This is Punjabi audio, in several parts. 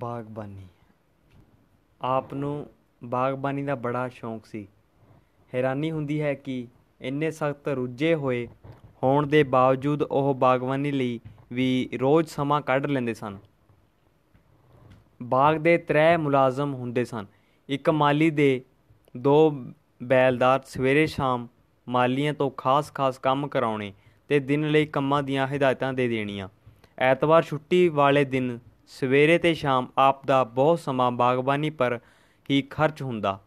ਬਾਗਬਾਨੀ ਆਪ ਨੂੰ ਬਾਗਬਾਨੀ ਦਾ ਬੜਾ ਸ਼ੌਂਕ ਸੀ ਹੈਰਾਨੀ ਹੁੰਦੀ ਹੈ ਕਿ ਇੰਨੇ ਸਖਤ ਰੁੱਝੇ ਹੋਏ ਹੋਣ ਦੇ ਬਾਵਜੂਦ ਉਹ ਬਾਗਬਾਨੀ ਲਈ ਵੀ ਰੋਜ਼ ਸਮਾਂ ਕੱਢ ਲੈਂਦੇ ਸਨ ਬਾਗ ਦੇ ਤਰੇ ਮੁਲਾਜ਼ਮ ਹੁੰਦੇ ਸਨ ਇੱਕ ਮਾਲੀ ਦੇ ਦੋ ਬੈਲਦਾਰ ਸਵੇਰੇ ਸ਼ਾਮ ਮਾਲੀਆਂ ਤੋਂ ਖਾਸ-ਖਾਸ ਕੰਮ ਕਰਾਉਣੇ ਤੇ ਦਿਨ ਲਈ ਕੰਮਾਂ ਦੀਆਂ ਹਦਾਇਤਾਂ ਦੇ ਦੇਣੀਆਂ ਐਤਵਾਰ ਛੁੱਟੀ ਵਾਲੇ ਦਿਨ ਸਵੇਰੇ ਤੇ ਸ਼ਾਮ ਆਪ ਦਾ ਬਹੁਤ ਸਮਾਂ ਬਾਗਬਾਨੀ ਪਰ ਹੀ ਖਰਚ ਹੁੰਦਾ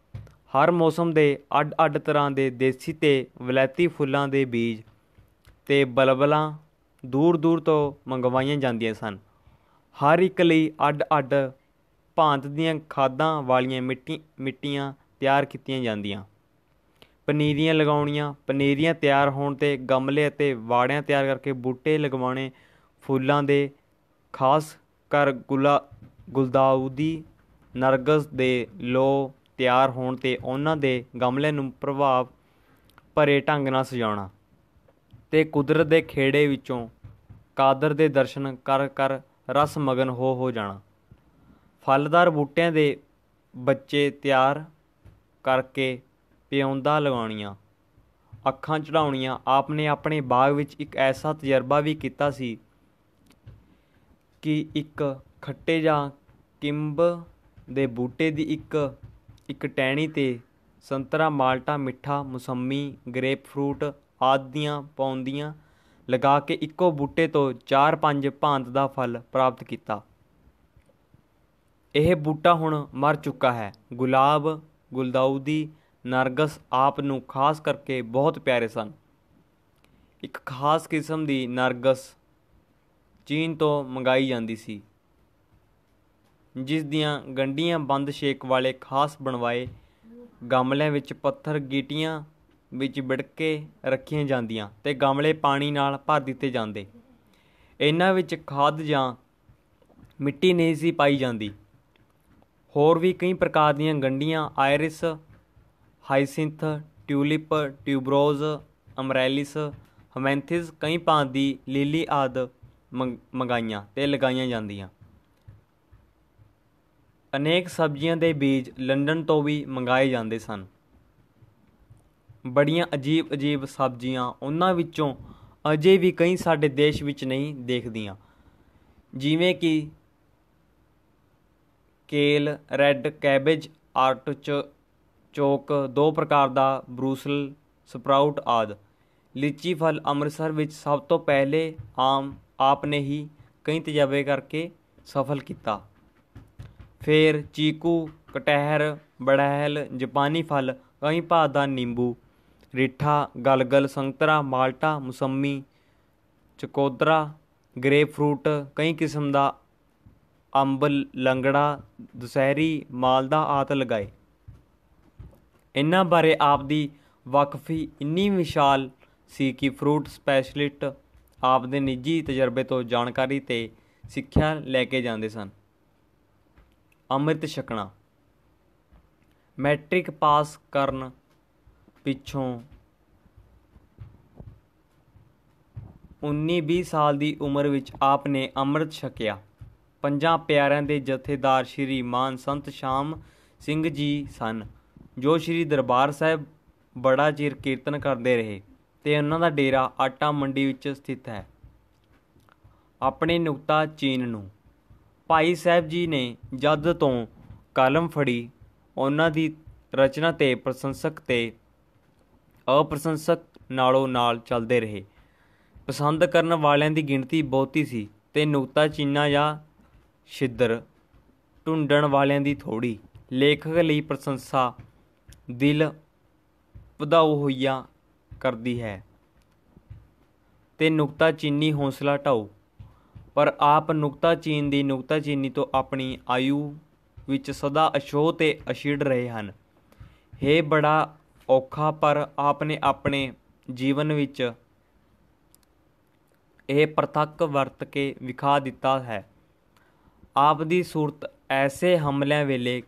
ਹਰ ਮੌਸਮ ਦੇ ਅੱਡ-ਅੱਡ ਤਰ੍ਹਾਂ ਦੇ ਦੇਸੀ ਤੇ ਵਿਲਾਇਤੀ ਫੁੱਲਾਂ ਦੇ ਬੀਜ ਤੇ ਬਲਬਲਾਂ ਦੂਰ-ਦੂਰ ਤੋਂ ਮੰਗਵਾਈਆਂ ਜਾਂਦੀਆਂ ਸਨ ਹਰ ਇੱਕ ਲਈ ਅੱਡ-ਅੱਡ ਭਾਂਤ ਦੀਆਂ ਖਾਦਾਂ ਵਾਲੀਆਂ ਮਿੱਟੀ ਮਿੱਟੀਆਂ ਤਿਆਰ ਕੀਤੀਆਂ ਜਾਂਦੀਆਂ ਪਨੀਰੀਆਂ ਲਗਾਉਣੀਆਂ ਪਨੀਰੀਆਂ ਤਿਆਰ ਹੋਣ ਤੇ ਗਮਲੇ ਅਤੇ ਵਾੜਿਆਂ ਤਿਆਰ ਕਰਕੇ ਬੂਟੇ ਲਗਵਾਉਣੇ ਫੁੱਲਾਂ ਦੇ ਖਾਸ ਕਰ ਗੁਲਾ ਗੁਲਦਾਉਦੀ ਨਰਗਸ ਦੇ ਲੋ ਤਿਆਰ ਹੋਣ ਤੇ ਉਹਨਾਂ ਦੇ ਗਮਲੇ ਨੂੰ ਪ੍ਰਭਾਵ ਭਰੇ ਢੰਗ ਨਾਲ ਸਜਾਉਣਾ ਤੇ ਕੁਦਰਤ ਦੇ ਖੇੜੇ ਵਿੱਚੋਂ ਕਾਦਰ ਦੇ ਦਰਸ਼ਨ ਕਰ ਕਰ ਰਸ ਮਗਨ ਹੋ ਹੋ ਜਾਣਾ ਫਲਦਾਰ ਬੂਟਿਆਂ ਦੇ ਬੱਚੇ ਤਿਆਰ ਕਰਕੇ ਪਿਉਂਦਾ ਲਗਾਉਣੀਆਂ ਅੱਖਾਂ ਚੜਾਉਣੀਆਂ ਆਪਨੇ ਆਪਣੇ ਬਾਗ ਵਿੱਚ ਇੱਕ ਐਸਾ ਤਜਰਬਾ ਵੀ ਕੀਤਾ ਸੀ ਕਿ ਇੱਕ ਖੱਟੇ ਜਾਂ ਕਿੰਬ ਦੇ ਬੂਟੇ ਦੀ ਇੱਕ ਇੱਕ ਟਹਿਣੀ 'ਤੇ ਸੰਤਰਾ ਮਾਲਟਾ ਮਿੱਠਾ ਮੁਸੰਮੀ ਗ੍ਰੇਪਫਰੂਟ ਆਦੀਆਂ ਪਾਉਂਦੀਆਂ ਲਗਾ ਕੇ ਇੱਕੋ ਬੂਟੇ ਤੋਂ ਚਾਰ ਪੰਜ ਭਾਂਤ ਦਾ ਫਲ ਪ੍ਰਾਪਤ ਕੀਤਾ ਇਹ ਬੂਟਾ ਹੁਣ ਮਰ ਚੁੱਕਾ ਹੈ ਗੁਲਾਬ ਗੁਲਦਾਉਦੀ ਨਰਗਸ ਆਪ ਨੂੰ ਖਾਸ ਕਰਕੇ ਬਹੁਤ ਪਿਆਰੇ ਸਨ ਇੱਕ ਖਾਸ ਕਿਸਮ ਦੀ ਨਰਗਸ ਚੀਨ ਤੋਂ ਮੰਗਾਈ ਜਾਂਦੀ ਸੀ ਜਿਸ ਦੀਆਂ ਗੰਡੀਆਂ ਬੰਦ ਸ਼ੇਕ ਵਾਲੇ ਖਾਸ ਬਣਵਾਏ ਗਮਲਿਆਂ ਵਿੱਚ ਪੱਥਰ ਗੀਟੀਆਂ ਵਿੱਚ ਕੇ ਰੱਖੀਆਂ ਜਾਂਦੀਆਂ ਤੇ ਗਮਲੇ ਪਾਣੀ ਨਾਲ ਭਰ ਦਿੱਤੇ ਜਾਂਦੇ ਇਹਨਾਂ ਵਿੱਚ ਖਾਦ ਜਾਂ ਮਿੱਟੀ ਨਹੀਂ ਸੀ ਪਾਈ ਜਾਂਦੀ ਹੋਰ ਵੀ ਕਈ ਪ੍ਰਕਾਰ ਦੀਆਂ ਗੰਡੀਆਂ ਆਇਰਿਸ ਹਾਈਸਿੰਥ ਟਿਊਲਿਪ ਟਿਊਬਰੋਜ਼ ਅਮਰੈਲਿਸ ਹਮੈਂਥਿਸ ਕਈ ਭਾਂਤ ਦੀ ਲੀਲੀ ਆਦ ਮੰਗਾਈਆਂ ਤੇ ਲਗਾਈਆਂ ਜਾਂਦੀਆਂ ਅਨੇਕ ਸਬਜ਼ੀਆਂ ਦੇ ਬੀਜ ਲੰਡਨ ਤੋਂ ਵੀ ਮੰਗਾਏ ਜਾਂਦੇ ਸਨ ਬੜੀਆਂ ਅਜੀਬ-ਅਜੀਬ ਸਬਜ਼ੀਆਂ ਉਹਨਾਂ ਵਿੱਚੋਂ ਅਜੇ ਵੀ ਕਈ ਸਾਡੇ ਦੇਸ਼ ਵਿੱਚ ਨਹੀਂ ਦੇਖਦੀਆਂ ਜਿਵੇਂ ਕਿ kale red cabbage artichoke ਦੋ ਪ੍ਰਕਾਰ ਦਾ ਬਰੂਸਲ ਸਪਰਾਊਟ ਆਦ ਲੀਚੀ ਫਲ ਅੰਮ੍ਰਿਤਸਰ ਵਿੱਚ ਸਭ ਤੋਂ ਪਹਿਲੇ ਆਮ ਆਪ ਨੇ ਹੀ ਕਈ ਤਜਰਬੇ ਕਰਕੇ ਸਫਲ ਕੀਤਾ ਫਿਰ ਚੀਕੂ ਕਟਹਿਰ ਬੜਹਿਲ ਜਾਪਾਨੀ ਫਲ ਕਈ ਭਾਦ ਦਾ ਨਿੰਬੂ ਰਿੱਠਾ ਗਲਗਲ ਸੰਤਰਾ ਮਾਲਟਾ ਮੁਸੰਮੀ ਚਕੋਦਰਾ ਗ੍ਰੇਪਫਰੂਟ ਕਈ ਕਿਸਮ ਦਾ ਅੰਬ ਲੰਗੜਾ ਦੁਸਹਿਰੀ ਮਾਲਦਾ ਆਤ ਲਗਾਏ ਇਹਨਾਂ ਬਾਰੇ ਆਪ ਦੀ ਵਕਫੀ ਇੰਨੀ ਵਿਸ਼ਾਲ ਸੀ ਕਿ ਫਰੂਟ ਸਪੈਸ਼ਲਿਸਟ ਆਪਦੇ ਨਿੱਜੀ ਤਜਰਬੇ ਤੋਂ ਜਾਣਕਾਰੀ ਤੇ ਸਿੱਖਿਆ ਲੈ ਕੇ ਜਾਂਦੇ ਸਨ ਅੰਮ੍ਰਿਤ ਛਕਣਾ ਮੈਟ੍ਰਿਕ ਪਾਸ ਕਰਨ ਪਿੱਛੋਂ 19-20 ਸਾਲ ਦੀ ਉਮਰ ਵਿੱਚ ਆਪ ਨੇ ਅੰਮ੍ਰਿਤ ਛਕਿਆ ਪੰਜਾਂ ਪਿਆਰਿਆਂ ਦੇ ਜਥੇਦਾਰ ਸ਼੍ਰੀ ਮਾਨ ਸੰਤ ਸ਼ਾਮ ਸਿੰਘ ਜੀ ਸਨ ਜੋ ਸ਼੍ਰੀ ਦਰਬਾਰ ਸਾਹਿਬ ਬੜਾ ਚਿਰ ਕੀਰਤਨ ਕਰਦੇ ਰਹੇ ਤੇ ਉਹਨਾਂ ਦਾ ਡੇਰਾ ਆਟਾ ਮੰਡੀ ਵਿੱਚ ਸਥਿਤ ਹੈ ਆਪਣੇ ਨੁਕਤਾ ਚੀਨ ਨੂੰ ਭਾਈ ਸਾਹਿਬ ਜੀ ਨੇ ਜਦ ਤੋਂ ਕਲਮ ਫੜੀ ਉਹਨਾਂ ਦੀ ਰਚਨਾ ਤੇ ਪ੍ਰਸ਼ੰਸਕ ਤੇ ਅਪ੍ਰਸ਼ੰਸਕ ਨਾਲੋਂ ਨਾਲ ਚੱਲਦੇ ਰਹੇ ਪਸੰਦ ਕਰਨ ਵਾਲਿਆਂ ਦੀ ਗਿਣਤੀ ਬਹੁਤੀ ਸੀ ਤੇ ਨੁਕਤਾ ਚੀਨਾ ਜਾਂ ਛਿੱਦਰ ਢੁੰਡਣ ਵਾਲਿਆਂ ਦੀ ਥੋੜੀ ਲੇਖਕ ਲਈ ਪ੍ਰਸ਼ੰਸਾ ਦਿਲ ਵਧਾਉ ਹੋਈਆਂ ਕਰਦੀ ਹੈ ਤੇ ਨੁਕਤਾ ਚੀਨੀ ਹੌਸਲਾ ਢਾਓ ਪਰ ਆਪ ਨੁਕਤਾ ਚੀਨ ਦੀ ਨੁਕਤਾ ਚੀਨੀ ਤੋਂ ਆਪਣੀ ਆਯੂ ਵਿੱਚ ਸਦਾ ਅਸ਼ੋ ਤੇ ਅਸ਼ੀੜ ਰਹੇ ਹਨ हे ਬੜਾ ਔਖਾ ਪਰ ਆਪਨੇ ਆਪਣੇ ਜੀਵਨ ਵਿੱਚ ਇਹ ਪ੍ਰਤੱਖ ਵਰਤ ਕੇ ਵਿਖਾ ਦਿੱਤਾ ਹੈ ਆਪ ਦੀ ਸੂਰਤ ਐਸੇ ਹਮਲਿਆਂ ਵੇਲੇ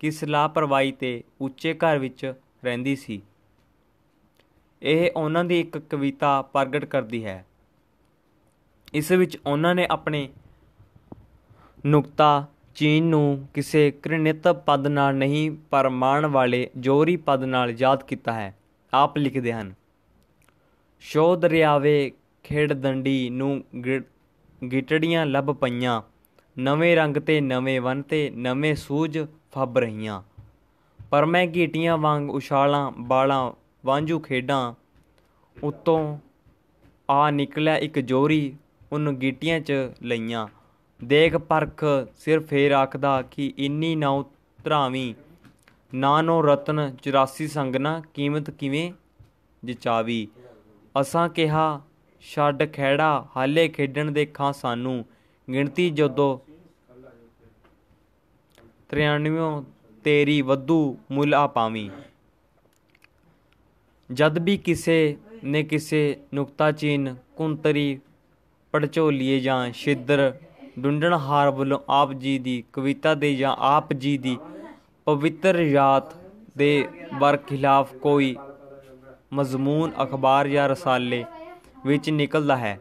ਕਿਸ ਲਾਪਰਵਾਹੀ ਤੇ ਉੱਚੇ ਘਰ ਵਿੱਚ ਰਹਿੰਦੀ ਸੀ ਇਹ ਉਹਨਾਂ ਦੀ ਇੱਕ ਕਵਿਤਾ ਪ੍ਰਗਟ ਕਰਦੀ ਹੈ ਇਸ ਵਿੱਚ ਉਹਨਾਂ ਨੇ ਆਪਣੇ ਨੁਕਤਾ ਚੀਨ ਨੂੰ ਕਿਸੇ ਘ੍ਰਿਣਿਤ ਪਦ ਨਾਲ ਨਹੀਂ ਪਰ ਮਾਣ ਵਾਲੇ ਜੋਰੀ ਪਦ ਨਾਲ ਯਾਦ ਕੀਤਾ ਹੈ ਆਪ ਲਿਖਦੇ ਹਨ ਸ਼ੋ ਦਰਿਆਵੇ ਖੇਡ ਦੰਡੀ ਨੂੰ ਗਿਟੜੀਆਂ ਲੱਭ ਪਈਆਂ ਨਵੇਂ ਰੰਗ ਤੇ ਨਵੇਂ ਵਨ ਤੇ ਨਵੇਂ ਸੂਝ ਫੱਬ ਰਹੀਆਂ ਪਰ ਮੈਂ ਗੀਟੀਆਂ ਵਾਂਗ ਉਛਾਲਾਂ ਬਾਲਾਂ ਵਾਂਝੂ ਖੇਡਾਂ ਉਤੋਂ ਆ ਨਿਕਲਿਆ ਇੱਕ ਜੋਰੀ ਉਹਨੂੰ ਗੀਟੀਆਂ 'ਚ ਲਈਆਂ ਦੇਖ ਪਰਖ ਸਿਰ ਫੇਰ ਆਖਦਾ ਕਿ ਇੰਨੀ ਨਾ ਉਤਰਾਵੀਂ ਨਾਨੋ ਰਤਨ 84 ਸੰਗਨਾ ਕੀਮਤ ਕਿਵੇਂ ਜਚਾਵੀ ਅਸਾਂ ਕਿਹਾ ਛੱਡ ਖੈੜਾ ਹਾਲੇ ਖੇਡਣ ਦੇ ਖਾਂ ਸਾਨੂੰ ਗਿਣਤੀ ਜਦੋਂ 93 ਤੇਰੀ ਵੱਧੂ ਮੁੱਲ ਆ ਪਾਵੀਂ ਜਦ ਵੀ ਕਿਸੇ ਨੇ ਕਿਸੇ ਨੁਕਤਾਚੀਨ ਕੁੰਤਰੀ ਪੜਚੋਲੀਏ ਜਾਂ ਛਿੱਦਰ ਡੁੰਡਣਹਾਰ ਵੱਲੋਂ ਆਪ ਜੀ ਦੀ ਕਵਿਤਾ ਦੇ ਜਾਂ ਆਪ ਜੀ ਦੀ ਪਵਿੱਤਰ ਯਾਤ ਦੇ ਖਿਲਾਫ ਕੋਈ ਮਜ਼ਮੂਨ ਅਖਬਾਰ ਜਾਂ ਰਸਾਲੇ ਵਿੱਚ ਨਿਕਲਦਾ ਹੈ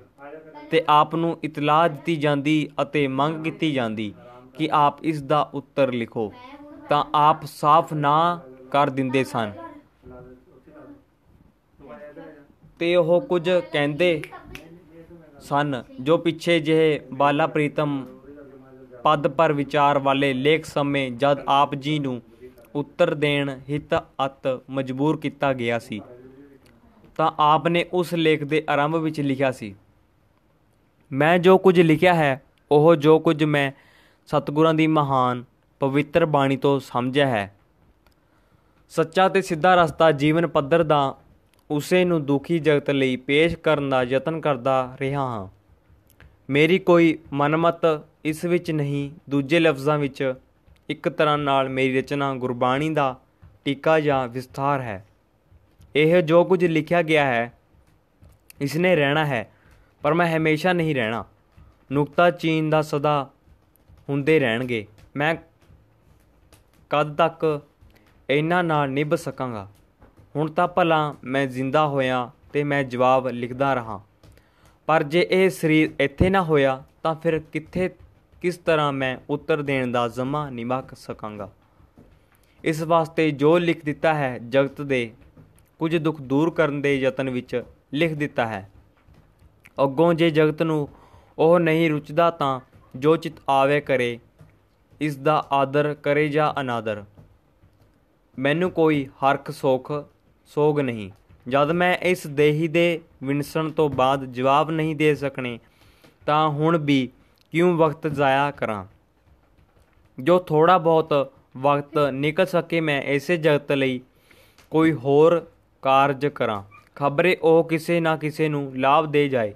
ਤੇ ਆਪ ਨੂੰ ਇਤਲਾਹ ਦਿੱਤੀ ਜਾਂਦੀ ਅਤੇ ਮੰਗ ਕੀਤੀ ਜਾਂਦੀ ਕਿ ਆਪ ਇਸ ਦਾ ਉੱਤਰ ਲਿਖੋ ਤਾਂ ਆਪ ਸਾਫ਼ ਨਾ ਕਰ ਦਿੰਦੇ ਸਨ ਤੇ ਉਹ ਕੁਝ ਕਹਿੰਦੇ ਸਨ ਜੋ ਪਿੱਛੇ ਜਿਹੇ ਬਾਲਾ ਪ੍ਰੀਤਮ ਪਦ ਪਰ ਵਿਚਾਰ ਵਾਲੇ ਲੇਖ ਸਮੇਂ ਜਦ ਆਪ ਜੀ ਨੂੰ ਉੱਤਰ ਦੇਣ ਹਿਤ ਅਤ ਮਜਬੂਰ ਕੀਤਾ ਗਿਆ ਸੀ ਤਾਂ ਆਪ ਨੇ ਉਸ ਲੇਖ ਦੇ ਆਰੰਭ ਵਿੱਚ ਲਿਖਿਆ ਸੀ ਮੈਂ ਜੋ ਕੁਝ ਲਿਖਿਆ ਹੈ ਉਹ ਜੋ ਕੁਝ ਮੈਂ ਸਤਿਗੁਰਾਂ ਦੀ ਮਹਾਨ ਪਵਿੱਤਰ ਬਾਣੀ ਤੋਂ ਸਮਝਿਆ ਹੈ ਸੱਚਾ ਤੇ ਸਿੱਧਾ ਰਸਤਾ ਜੀਵਨ ਪੱਧਰ ਦਾ ਉਸੇ ਨੂੰ ਦੁਖੀ ਜਗਤ ਲਈ ਪੇਸ਼ ਕਰਨ ਦਾ ਯਤਨ ਕਰਦਾ ਰਿਹਾ ਹਾਂ ਮੇਰੀ ਕੋਈ ਮਨਮਤ ਇਸ ਵਿੱਚ ਨਹੀਂ ਦੂਜੇ ਲਫ਼ਜ਼ਾਂ ਵਿੱਚ ਇੱਕ ਤਰ੍ਹਾਂ ਨਾਲ ਮੇਰੀ ਰਚਨਾ ਗੁਰਬਾਣੀ ਦਾ ਟਿਕਾ ਜਾਂ ਵਿਸਥਾਰ ਹੈ ਇਹ ਜੋ ਕੁਝ ਲਿਖਿਆ ਗਿਆ ਹੈ ਇਸ ਨੇ ਰਹਿਣਾ ਹੈ ਪਰ ਮੈਂ ਹਮੇਸ਼ਾ ਨਹੀਂ ਰਹਿਣਾ ਨੁਕਤਾ ਚੀਨ ਦਾ ਸਦਾ ਹੁੰਦੇ ਰਹਿਣਗੇ ਮੈਂ ਕਦ ਤੱਕ ਇਹਨਾਂ ਨਾਲ ਨਿਭ ਸਕਾਂਗਾ ਹੁਣ ਤਾਂ ਭਲਾ ਮੈਂ ਜ਼ਿੰਦਾ ਹੋਇਆ ਤੇ ਮੈਂ ਜਵਾਬ ਲਿਖਦਾ ਰਹਾ ਪਰ ਜੇ ਇਹ ਸਰੀਰ ਇੱਥੇ ਨਾ ਹੋਇਆ ਤਾਂ ਫਿਰ ਕਿੱਥੇ ਕਿਸ ਤਰ੍ਹਾਂ ਮੈਂ ਉੱਤਰ ਦੇਣ ਦਾ ਜ਼ਮਾ ਨਿਭਾ ਸਕਾਂਗਾ ਇਸ ਵਾਸਤੇ ਜੋ ਲਿਖ ਦਿੱਤਾ ਹੈ ਜਗਤ ਦੇ ਕੁਝ ਦੁੱਖ ਦੂਰ ਕਰਨ ਦੇ ਯਤਨ ਵਿੱਚ ਲਿਖ ਦਿੱਤਾ ਹੈ ਅੱਗੋਂ ਜੇ ਜਗਤ ਨੂੰ ਉਹ ਨਹੀਂ ਰੁਚਦਾ ਤਾਂ ਜੋ ਚਿਤ ਆਵੇ ਕਰੇ ਇਸ ਦਾ ਆਦਰ ਕਰੇ ਜਾਂ ਅਨਾਦਰ ਮੈਨੂੰ ਕੋਈ ਹਰਖ ਸੋਖ ਸੋਗ ਨਹੀਂ ਜਦ ਮੈਂ ਇਸ ਦੇਹੀ ਦੇ ਵਿਣਸਣ ਤੋਂ ਬਾਅਦ ਜਵਾਬ ਨਹੀਂ ਦੇ ਸਕਣੇ ਤਾਂ ਹੁਣ ਵੀ ਕਿਉਂ ਵਕਤ ਜ਼ਾਇਆ ਕਰਾਂ ਜੋ ਥੋੜਾ ਬਹੁਤ ਵਕਤ ਨਿਕਲ ਸਕੇ ਮੈਂ ਐਸੇ ਜਗਤ ਲਈ ਕੋਈ ਹੋਰ ਕਾਰਜ ਕਰਾਂ ਖਬਰੇ ਉਹ ਕਿਸੇ ਨਾ ਕਿਸੇ ਨੂੰ ਲਾਭ ਦੇ ਜਾਏ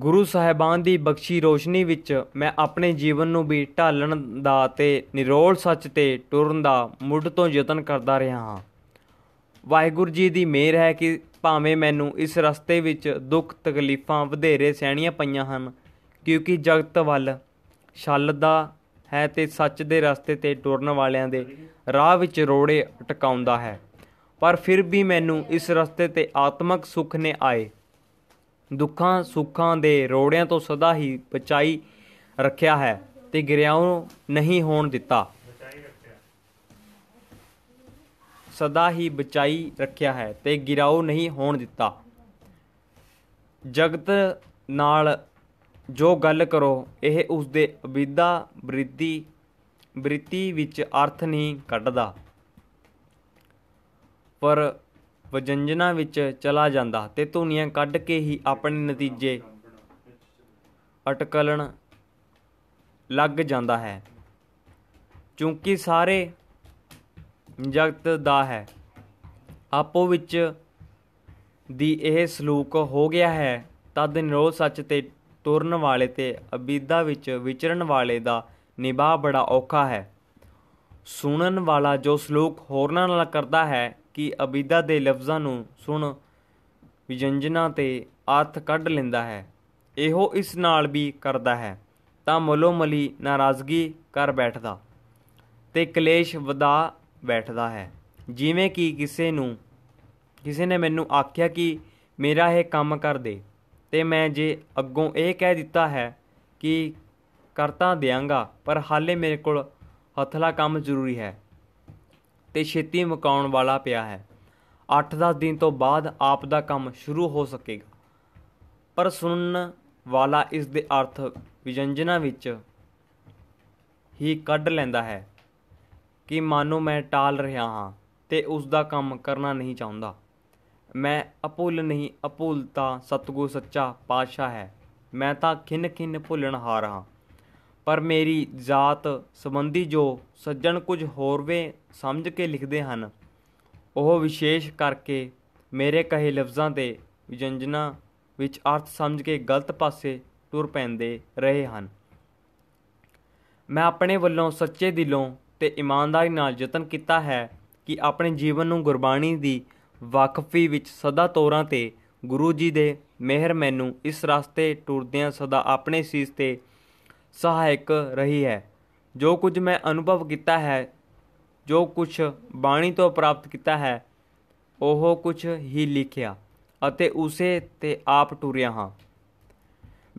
ਗੁਰੂ ਸਾਹਿਬਾਨ ਦੀ ਬਖਸ਼ੀ ਰੋਸ਼ਨੀ ਵਿੱਚ ਮੈਂ ਆਪਣੇ ਜੀਵਨ ਨੂੰ ਵੀ ਢਾਲਣ ਦਾ ਤੇ ਨਿਰੋਲ ਸੱਚ ਤੇ ਟੁਰਨ ਦਾ ਮੁੱਢ ਤੋਂ ਯਤਨ ਕਰਦਾ ਰਿਹਾ ਹਾਂ ਵਾਹਿਗੁਰੂ ਜੀ ਦੀ ਮਿਹਰ ਹੈ ਕਿ ਭਾਵੇਂ ਮੈਨੂੰ ਇਸ ਰਸਤੇ ਵਿੱਚ ਦੁੱਖ ਤਕਲੀਫਾਂ ਵਧੇਰੇ ਸਹਿਣੀਆਂ ਪਈਆਂ ਹਨ ਕਿਉਂਕਿ ਜਗਤ ਵੱਲ ਦਾ ਹੈ ਤੇ ਸੱਚ ਦੇ ਰਸਤੇ ਤੇ ਟੁਰਨ ਵਾਲਿਆਂ ਦੇ ਰਾਹ ਵਿੱਚ ਰੋੜੇ ਟਿਕਾਉਂਦਾ ਹੈ ਪਰ ਫਿਰ ਵੀ ਮੈਨੂੰ ਇਸ ਰਸਤੇ ਤੇ ਆਤਮਿਕ ਸੁੱਖ ਨੇ ਆਏ ਦੁੱਖਾਂ ਸੁੱਖਾਂ ਦੇ ਰੋੜਿਆਂ ਤੋਂ ਸਦਾ ਹੀ ਬਚਾਈ ਰੱਖਿਆ ਹੈ ਤੇ ਗਿਰਿਆਉ ਨਹੀਂ ਹੋਣ ਦਿੱਤਾ ਸਦਾ ਹੀ ਬਚਾਈ ਰੱਖਿਆ ਹੈ ਤੇ ਗਿਰਾਉ ਨਹੀਂ ਹੋਣ ਦਿੱਤਾ ਜਗਤ ਨਾਲ ਜੋ ਗੱਲ ਕਰੋ ਇਹ ਉਸ ਦੇ ਅਬਿਦਾ ਬ੍ਰਿਤੀ ਬ੍ਰਿਤੀ ਵਿੱਚ ਅਰਥ ਨਹੀਂ ਕੱਢਦਾ ਪਰ ਵਜੰਜਨਾ ਵਿੱਚ ਚਲਾ ਜਾਂਦਾ ਤੇ ਧੁਨੀਆਂ ਕੱਢ ਕੇ ਹੀ ਆਪਣੇ ਨਤੀਜੇ ਅਟਕਲਣ ਲੱਗ ਜਾਂਦਾ ਹੈ ਕਿਉਂਕਿ ਸਾਰੇ ਜਗਤ ਦਾ ਹੈ ਆਪੋ ਵਿੱਚ ਦੀ ਇਹ ਸਲੂਕ ਹੋ ਗਿਆ ਹੈ ਤਦ ਨਿਰੋਧ ਸੱਚ ਤੇ ਤੁਰਨ ਵਾਲੇ ਤੇ ਅਬੀਦਾ ਵਿੱਚ ਵਿਚਰਨ ਵਾਲੇ ਦਾ ਨਿਭਾ ਬੜਾ ਔਖਾ ਹੈ ਸੁਣਨ ਵਾਲਾ ਜੋ ਸਲੂਕ ਹੋਰਨਾਂ ਨਾਲ ਕਰਦਾ ਹੈ ਕਿ ਅਬੀਦਾ ਦੇ ਲਫ਼ਜ਼ਾਂ ਨੂੰ ਸੁਣ ਵਿਜੰਜਨਾ ਤੇ ਅਰਥ ਕੱਢ ਲੈਂਦਾ ਹੈ ਇਹੋ ਇਸ ਨਾਲ ਵੀ ਕਰਦਾ ਹੈ ਤਾਂ ਮਲੋਮਲੀ ਨਾਰਾਜ਼ਗੀ ਕਰ ਬੈਠਦਾ ਤੇ ਕਲੇਸ਼ ਵਧਾ ਬੈਠਦਾ ਹੈ ਜਿਵੇਂ ਕਿ ਕਿਸੇ ਨੂੰ ਕਿਸੇ ਨੇ ਮੈਨੂੰ ਆਖਿਆ ਕਿ ਮੇਰਾ ਇਹ ਕੰਮ ਕਰ ਦੇ ਤੇ ਮੈਂ ਜੇ ਅੱਗੋਂ ਇਹ ਕਹਿ ਦਿੱਤਾ ਹੈ ਕਿ ਕਰਤਾ ਦੇਵਾਂਗਾ ਪਰ ਹਾਲੇ ਮੇਰੇ ਕੋਲ ਹੱਥਲਾ ਕੰਮ ਜ਼ਰੂਰੀ ਹੈ ਤੇ ਛੇਤੀ ਮਕਾਉਣ ਵਾਲਾ ਪਿਆ ਹੈ 8-10 ਦਿਨ ਤੋਂ ਬਾਅਦ ਆਪ ਦਾ ਕੰਮ ਸ਼ੁਰੂ ਹੋ ਸਕੇਗਾ ਪਰ ਸੁਣਨ ਵਾਲਾ ਇਸ ਦੇ ਅਰਥ ਵਿਜੰਜਨਾ ਵਿੱਚ ਹੀ ਕੱਢ ਲੈਂਦਾ ਹੈ ਕਿ ਮਾਨੋ ਮੈਂ ਟਾਲ ਰਿਹਾ ਹਾਂ ਤੇ ਉਸ ਦਾ ਕੰਮ ਕਰਨਾ ਨਹੀਂ ਚਾਹੁੰਦਾ ਮੈਂ ਅਪੁੱਲ ਨਹੀਂ ਅਪੁੱਲਤਾ ਸਤਗੁਰ ਸੱਚਾ ਪਾਤਸ਼ਾਹ ਹੈ ਮੈਂ ਤਾਂ ਖਿੰਨ ਖਿੰਨ ਭੁੱਲਣ ਹਾਰ ਹਾਂ ਪਰ ਮੇਰੀ ਜਾਤ ਸੰਬੰਧੀ ਜੋ ਸੱਜਣ ਕੁਝ ਹੋਰਵੇਂ ਸਮਝ ਕੇ ਲਿਖਦੇ ਹਨ ਉਹ ਵਿਸ਼ੇਸ਼ ਕਰਕੇ ਮੇਰੇ ਕਹੇ ਲਫ਼ਜ਼ਾਂ ਦੇ ਵਿਜੰਜਨਾ ਵਿੱਚ ਅਰਥ ਸਮਝ ਕੇ ਗਲਤ ਪਾਸੇ ਟੁਰ ਪੈਂਦੇ ਰਹੇ ਹਨ ਮੈਂ ਆਪਣੇ ਵੱਲੋਂ ਸੱਚੇ ਦਿਲੋਂ ਤੇ ਇਮਾਨਦਾਰੀ ਨਾਲ ਯਤਨ ਕੀਤਾ ਹੈ ਕਿ ਆਪਣੇ ਜੀਵਨ ਨੂੰ ਗੁਰਬਾਣੀ ਦੀ ਵਕਫੀ ਵਿੱਚ ਸਦਾ ਤੋਰਾਂ ਤੇ ਗੁਰੂ ਜੀ ਦੇ ਮਿਹਰ ਮੈਨੂੰ ਇਸ ਰਸਤੇ ਟੁਰਦਿਆਂ ਸਦਾ ਆਪਣੇ ਸੀਸ ਤੇ ਸਹਾਇਕ ਰਹੀ ਹੈ ਜੋ ਕੁਝ ਮੈਂ ਅਨੁਭਵ ਕੀਤਾ ਹੈ ਜੋ ਕੁਝ ਬਾਣੀ ਤੋਂ ਪ੍ਰਾਪਤ ਕੀਤਾ ਹੈ ਉਹ ਕੁਝ ਹੀ ਲਿਖਿਆ ਅਤੇ ਉਸੇ ਤੇ ਆਪ ਟੁਰਿਆ ਹਾਂ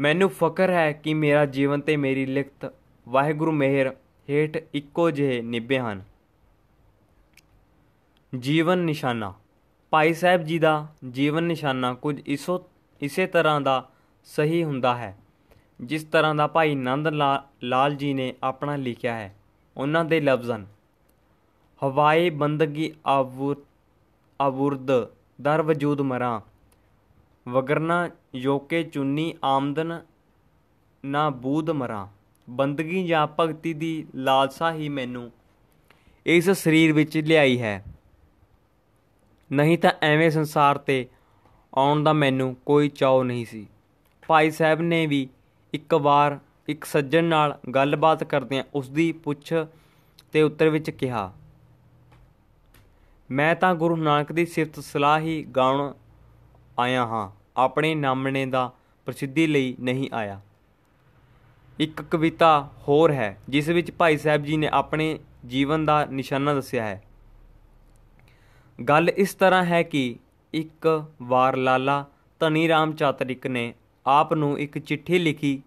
ਮੈਨੂੰ ਫਕਰ ਹੈ ਕਿ ਮੇਰਾ ਜੀਵਨ ਤੇ ਮੇਰੀ ਲਿਖਤ ਵਾਹਿਗੁਰੂ ਮਿਹਰ ਹੇਠ ਇੱਕੋ ਜਿਹੇ ਨਿਭੇ ਹਨ ਜੀਵਨ ਨਿਸ਼ਾਨਾ ਭਾਈ ਸਾਹਿਬ ਜੀ ਦਾ ਜੀਵਨ ਨਿਸ਼ਾਨਾ ਕੁਝ ਇਸੋ ਇਸੇ ਤਰ੍ਹਾਂ ਦਾ ਸਹੀ ਹੁੰਦਾ ਹੈ ਜਿਸ ਤਰ੍ਹਾਂ ਦਾ ਭਾਈ ਨੰਦ ਲਾਲ ਜੀ ਨੇ ਆਪਣਾ ਲਿਖਿਆ ਹੈ ਉਹਨਾਂ ਦੇ ਲਫ਼ਜ਼ਾਂ ਹਵਾਏ ਬੰਦਗੀ ਆਵੁਰ ਆਵੁਰਦ ਦਰ ਵਜੂਦ ਮਰਾਂ ਵਗਰਨਾ ਯੋਕੇ ਚੁੰਨੀ ਆਮਦਨ ਨਾ ਬੂਦ ਮਰਾਂ ਬੰਦਗੀ ਜਾਂ ਭਗਤੀ ਦੀ ਲਾਲਸਾ ਹੀ ਮੈਨੂੰ ਇਸ ਸਰੀਰ ਵਿੱਚ ਲਿਆਈ ਹੈ ਨਹੀਂ ਤਾਂ ਐਵੇਂ ਸੰਸਾਰ ਤੇ ਆਉਣ ਦਾ ਮੈਨੂੰ ਕੋਈ ਚਾਅ ਨਹੀਂ ਸੀ ਭਾਈ ਸਾਹਿਬ ਨੇ ਵੀ ਇੱਕ ਵਾਰ ਇੱਕ ਸੱਜਣ ਨਾਲ ਗੱਲਬਾਤ ਕਰਦਿਆਂ ਉਸ ਦੀ ਪੁੱਛ ਤੇ ਉੱਤਰ ਵਿੱਚ ਕਿਹਾ ਮੈਂ ਤਾਂ ਗੁਰੂ ਨਾਨਕ ਦੀ ਸਿਫਤ ਸਲਾਹ ਹੀ ਗਾਉਣ ਆਇਆ ਹਾਂ ਆਪਣੇ ਨਾਮਣੇ ਦਾ ਪ੍ਰਸਿੱਧੀ ਲਈ ਨਹੀਂ ਆਇਆ ਇੱਕ ਕਵਿਤਾ ਹੋਰ ਹੈ ਜਿਸ ਵਿੱਚ ਭਾਈ ਸਾਹਿਬ ਜੀ ਨੇ ਆਪਣੇ ਜੀਵਨ ਦਾ ਨਿਸ਼ਾਨਾ ਦੱਸਿਆ ਹੈ ਗੱਲ ਇਸ ਤਰ੍ਹਾਂ ਹੈ ਕਿ ਇੱਕ ਵਾਰ ਲਾਲਾ ਧਨੀ ਰਾਮ ਚਾਤਰਿਕ ਨੇ ਆਪ ਨੂੰ ਇੱਕ ਚਿੱਠੀ ਲਿਖੀ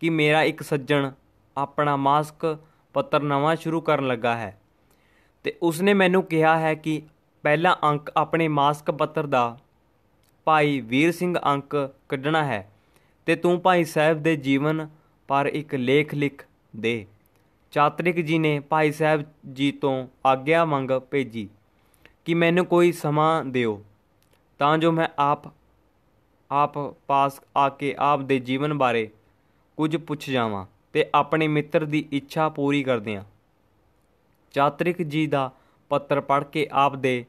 ਕਿ ਮੇਰਾ ਇੱਕ ਸੱਜਣ ਆਪਣਾ ਮਾਸਕ ਪੱਤਰ ਨਵਾਂ ਸ਼ੁਰੂ ਕਰਨ ਲੱਗਾ ਹੈ ਤੇ ਉਸਨੇ ਮੈਨੂੰ ਕਿਹਾ ਹੈ ਕਿ ਪਹਿਲਾ ਅੰਕ ਆਪਣੇ ਮਾਸਕ ਪੱਤਰ ਦਾ ਭਾਈ ਵੀਰ ਸਿੰਘ ਅੰਕ ਕੱਢਣਾ ਹੈ ਤੇ ਤੂੰ ਭਾਈ ਸਾਹਿਬ ਦੇ ਜੀਵਨ ਪਰ ਇੱਕ ਲੇਖ ਲਿਖ ਦੇ ਚਾਤਰਿਕ ਜੀ ਨੇ ਭਾਈ ਸਾਹਿਬ ਜੀ ਤੋਂ ਆਗਿਆ ਮੰਗ ਭੇਜੀ ਕਿ ਮੈਨੂੰ ਕੋਈ ਸਮਾਂ ਦਿਓ ਤਾਂ ਜੋ ਮੈਂ ਆਪ ਆਪ ਪਾਸ ਆ ਕੇ ਆਪ ਦੇ ਜੀਵਨ ਬਾਰੇ ਕੁਝ ਪੁੱਛ ਜਾਵਾਂ ਤੇ ਆਪਣੇ ਮਿੱਤਰ ਦੀ ਇੱਛਾ ਪੂਰੀ ਕਰਦੇ ਹਾਂ ਚਾਤ੍ਰਿਕ ਜੀ ਦਾ ਪੱਤਰ ਪੜ੍ਹ ਕੇ ਆਪ ਦੇ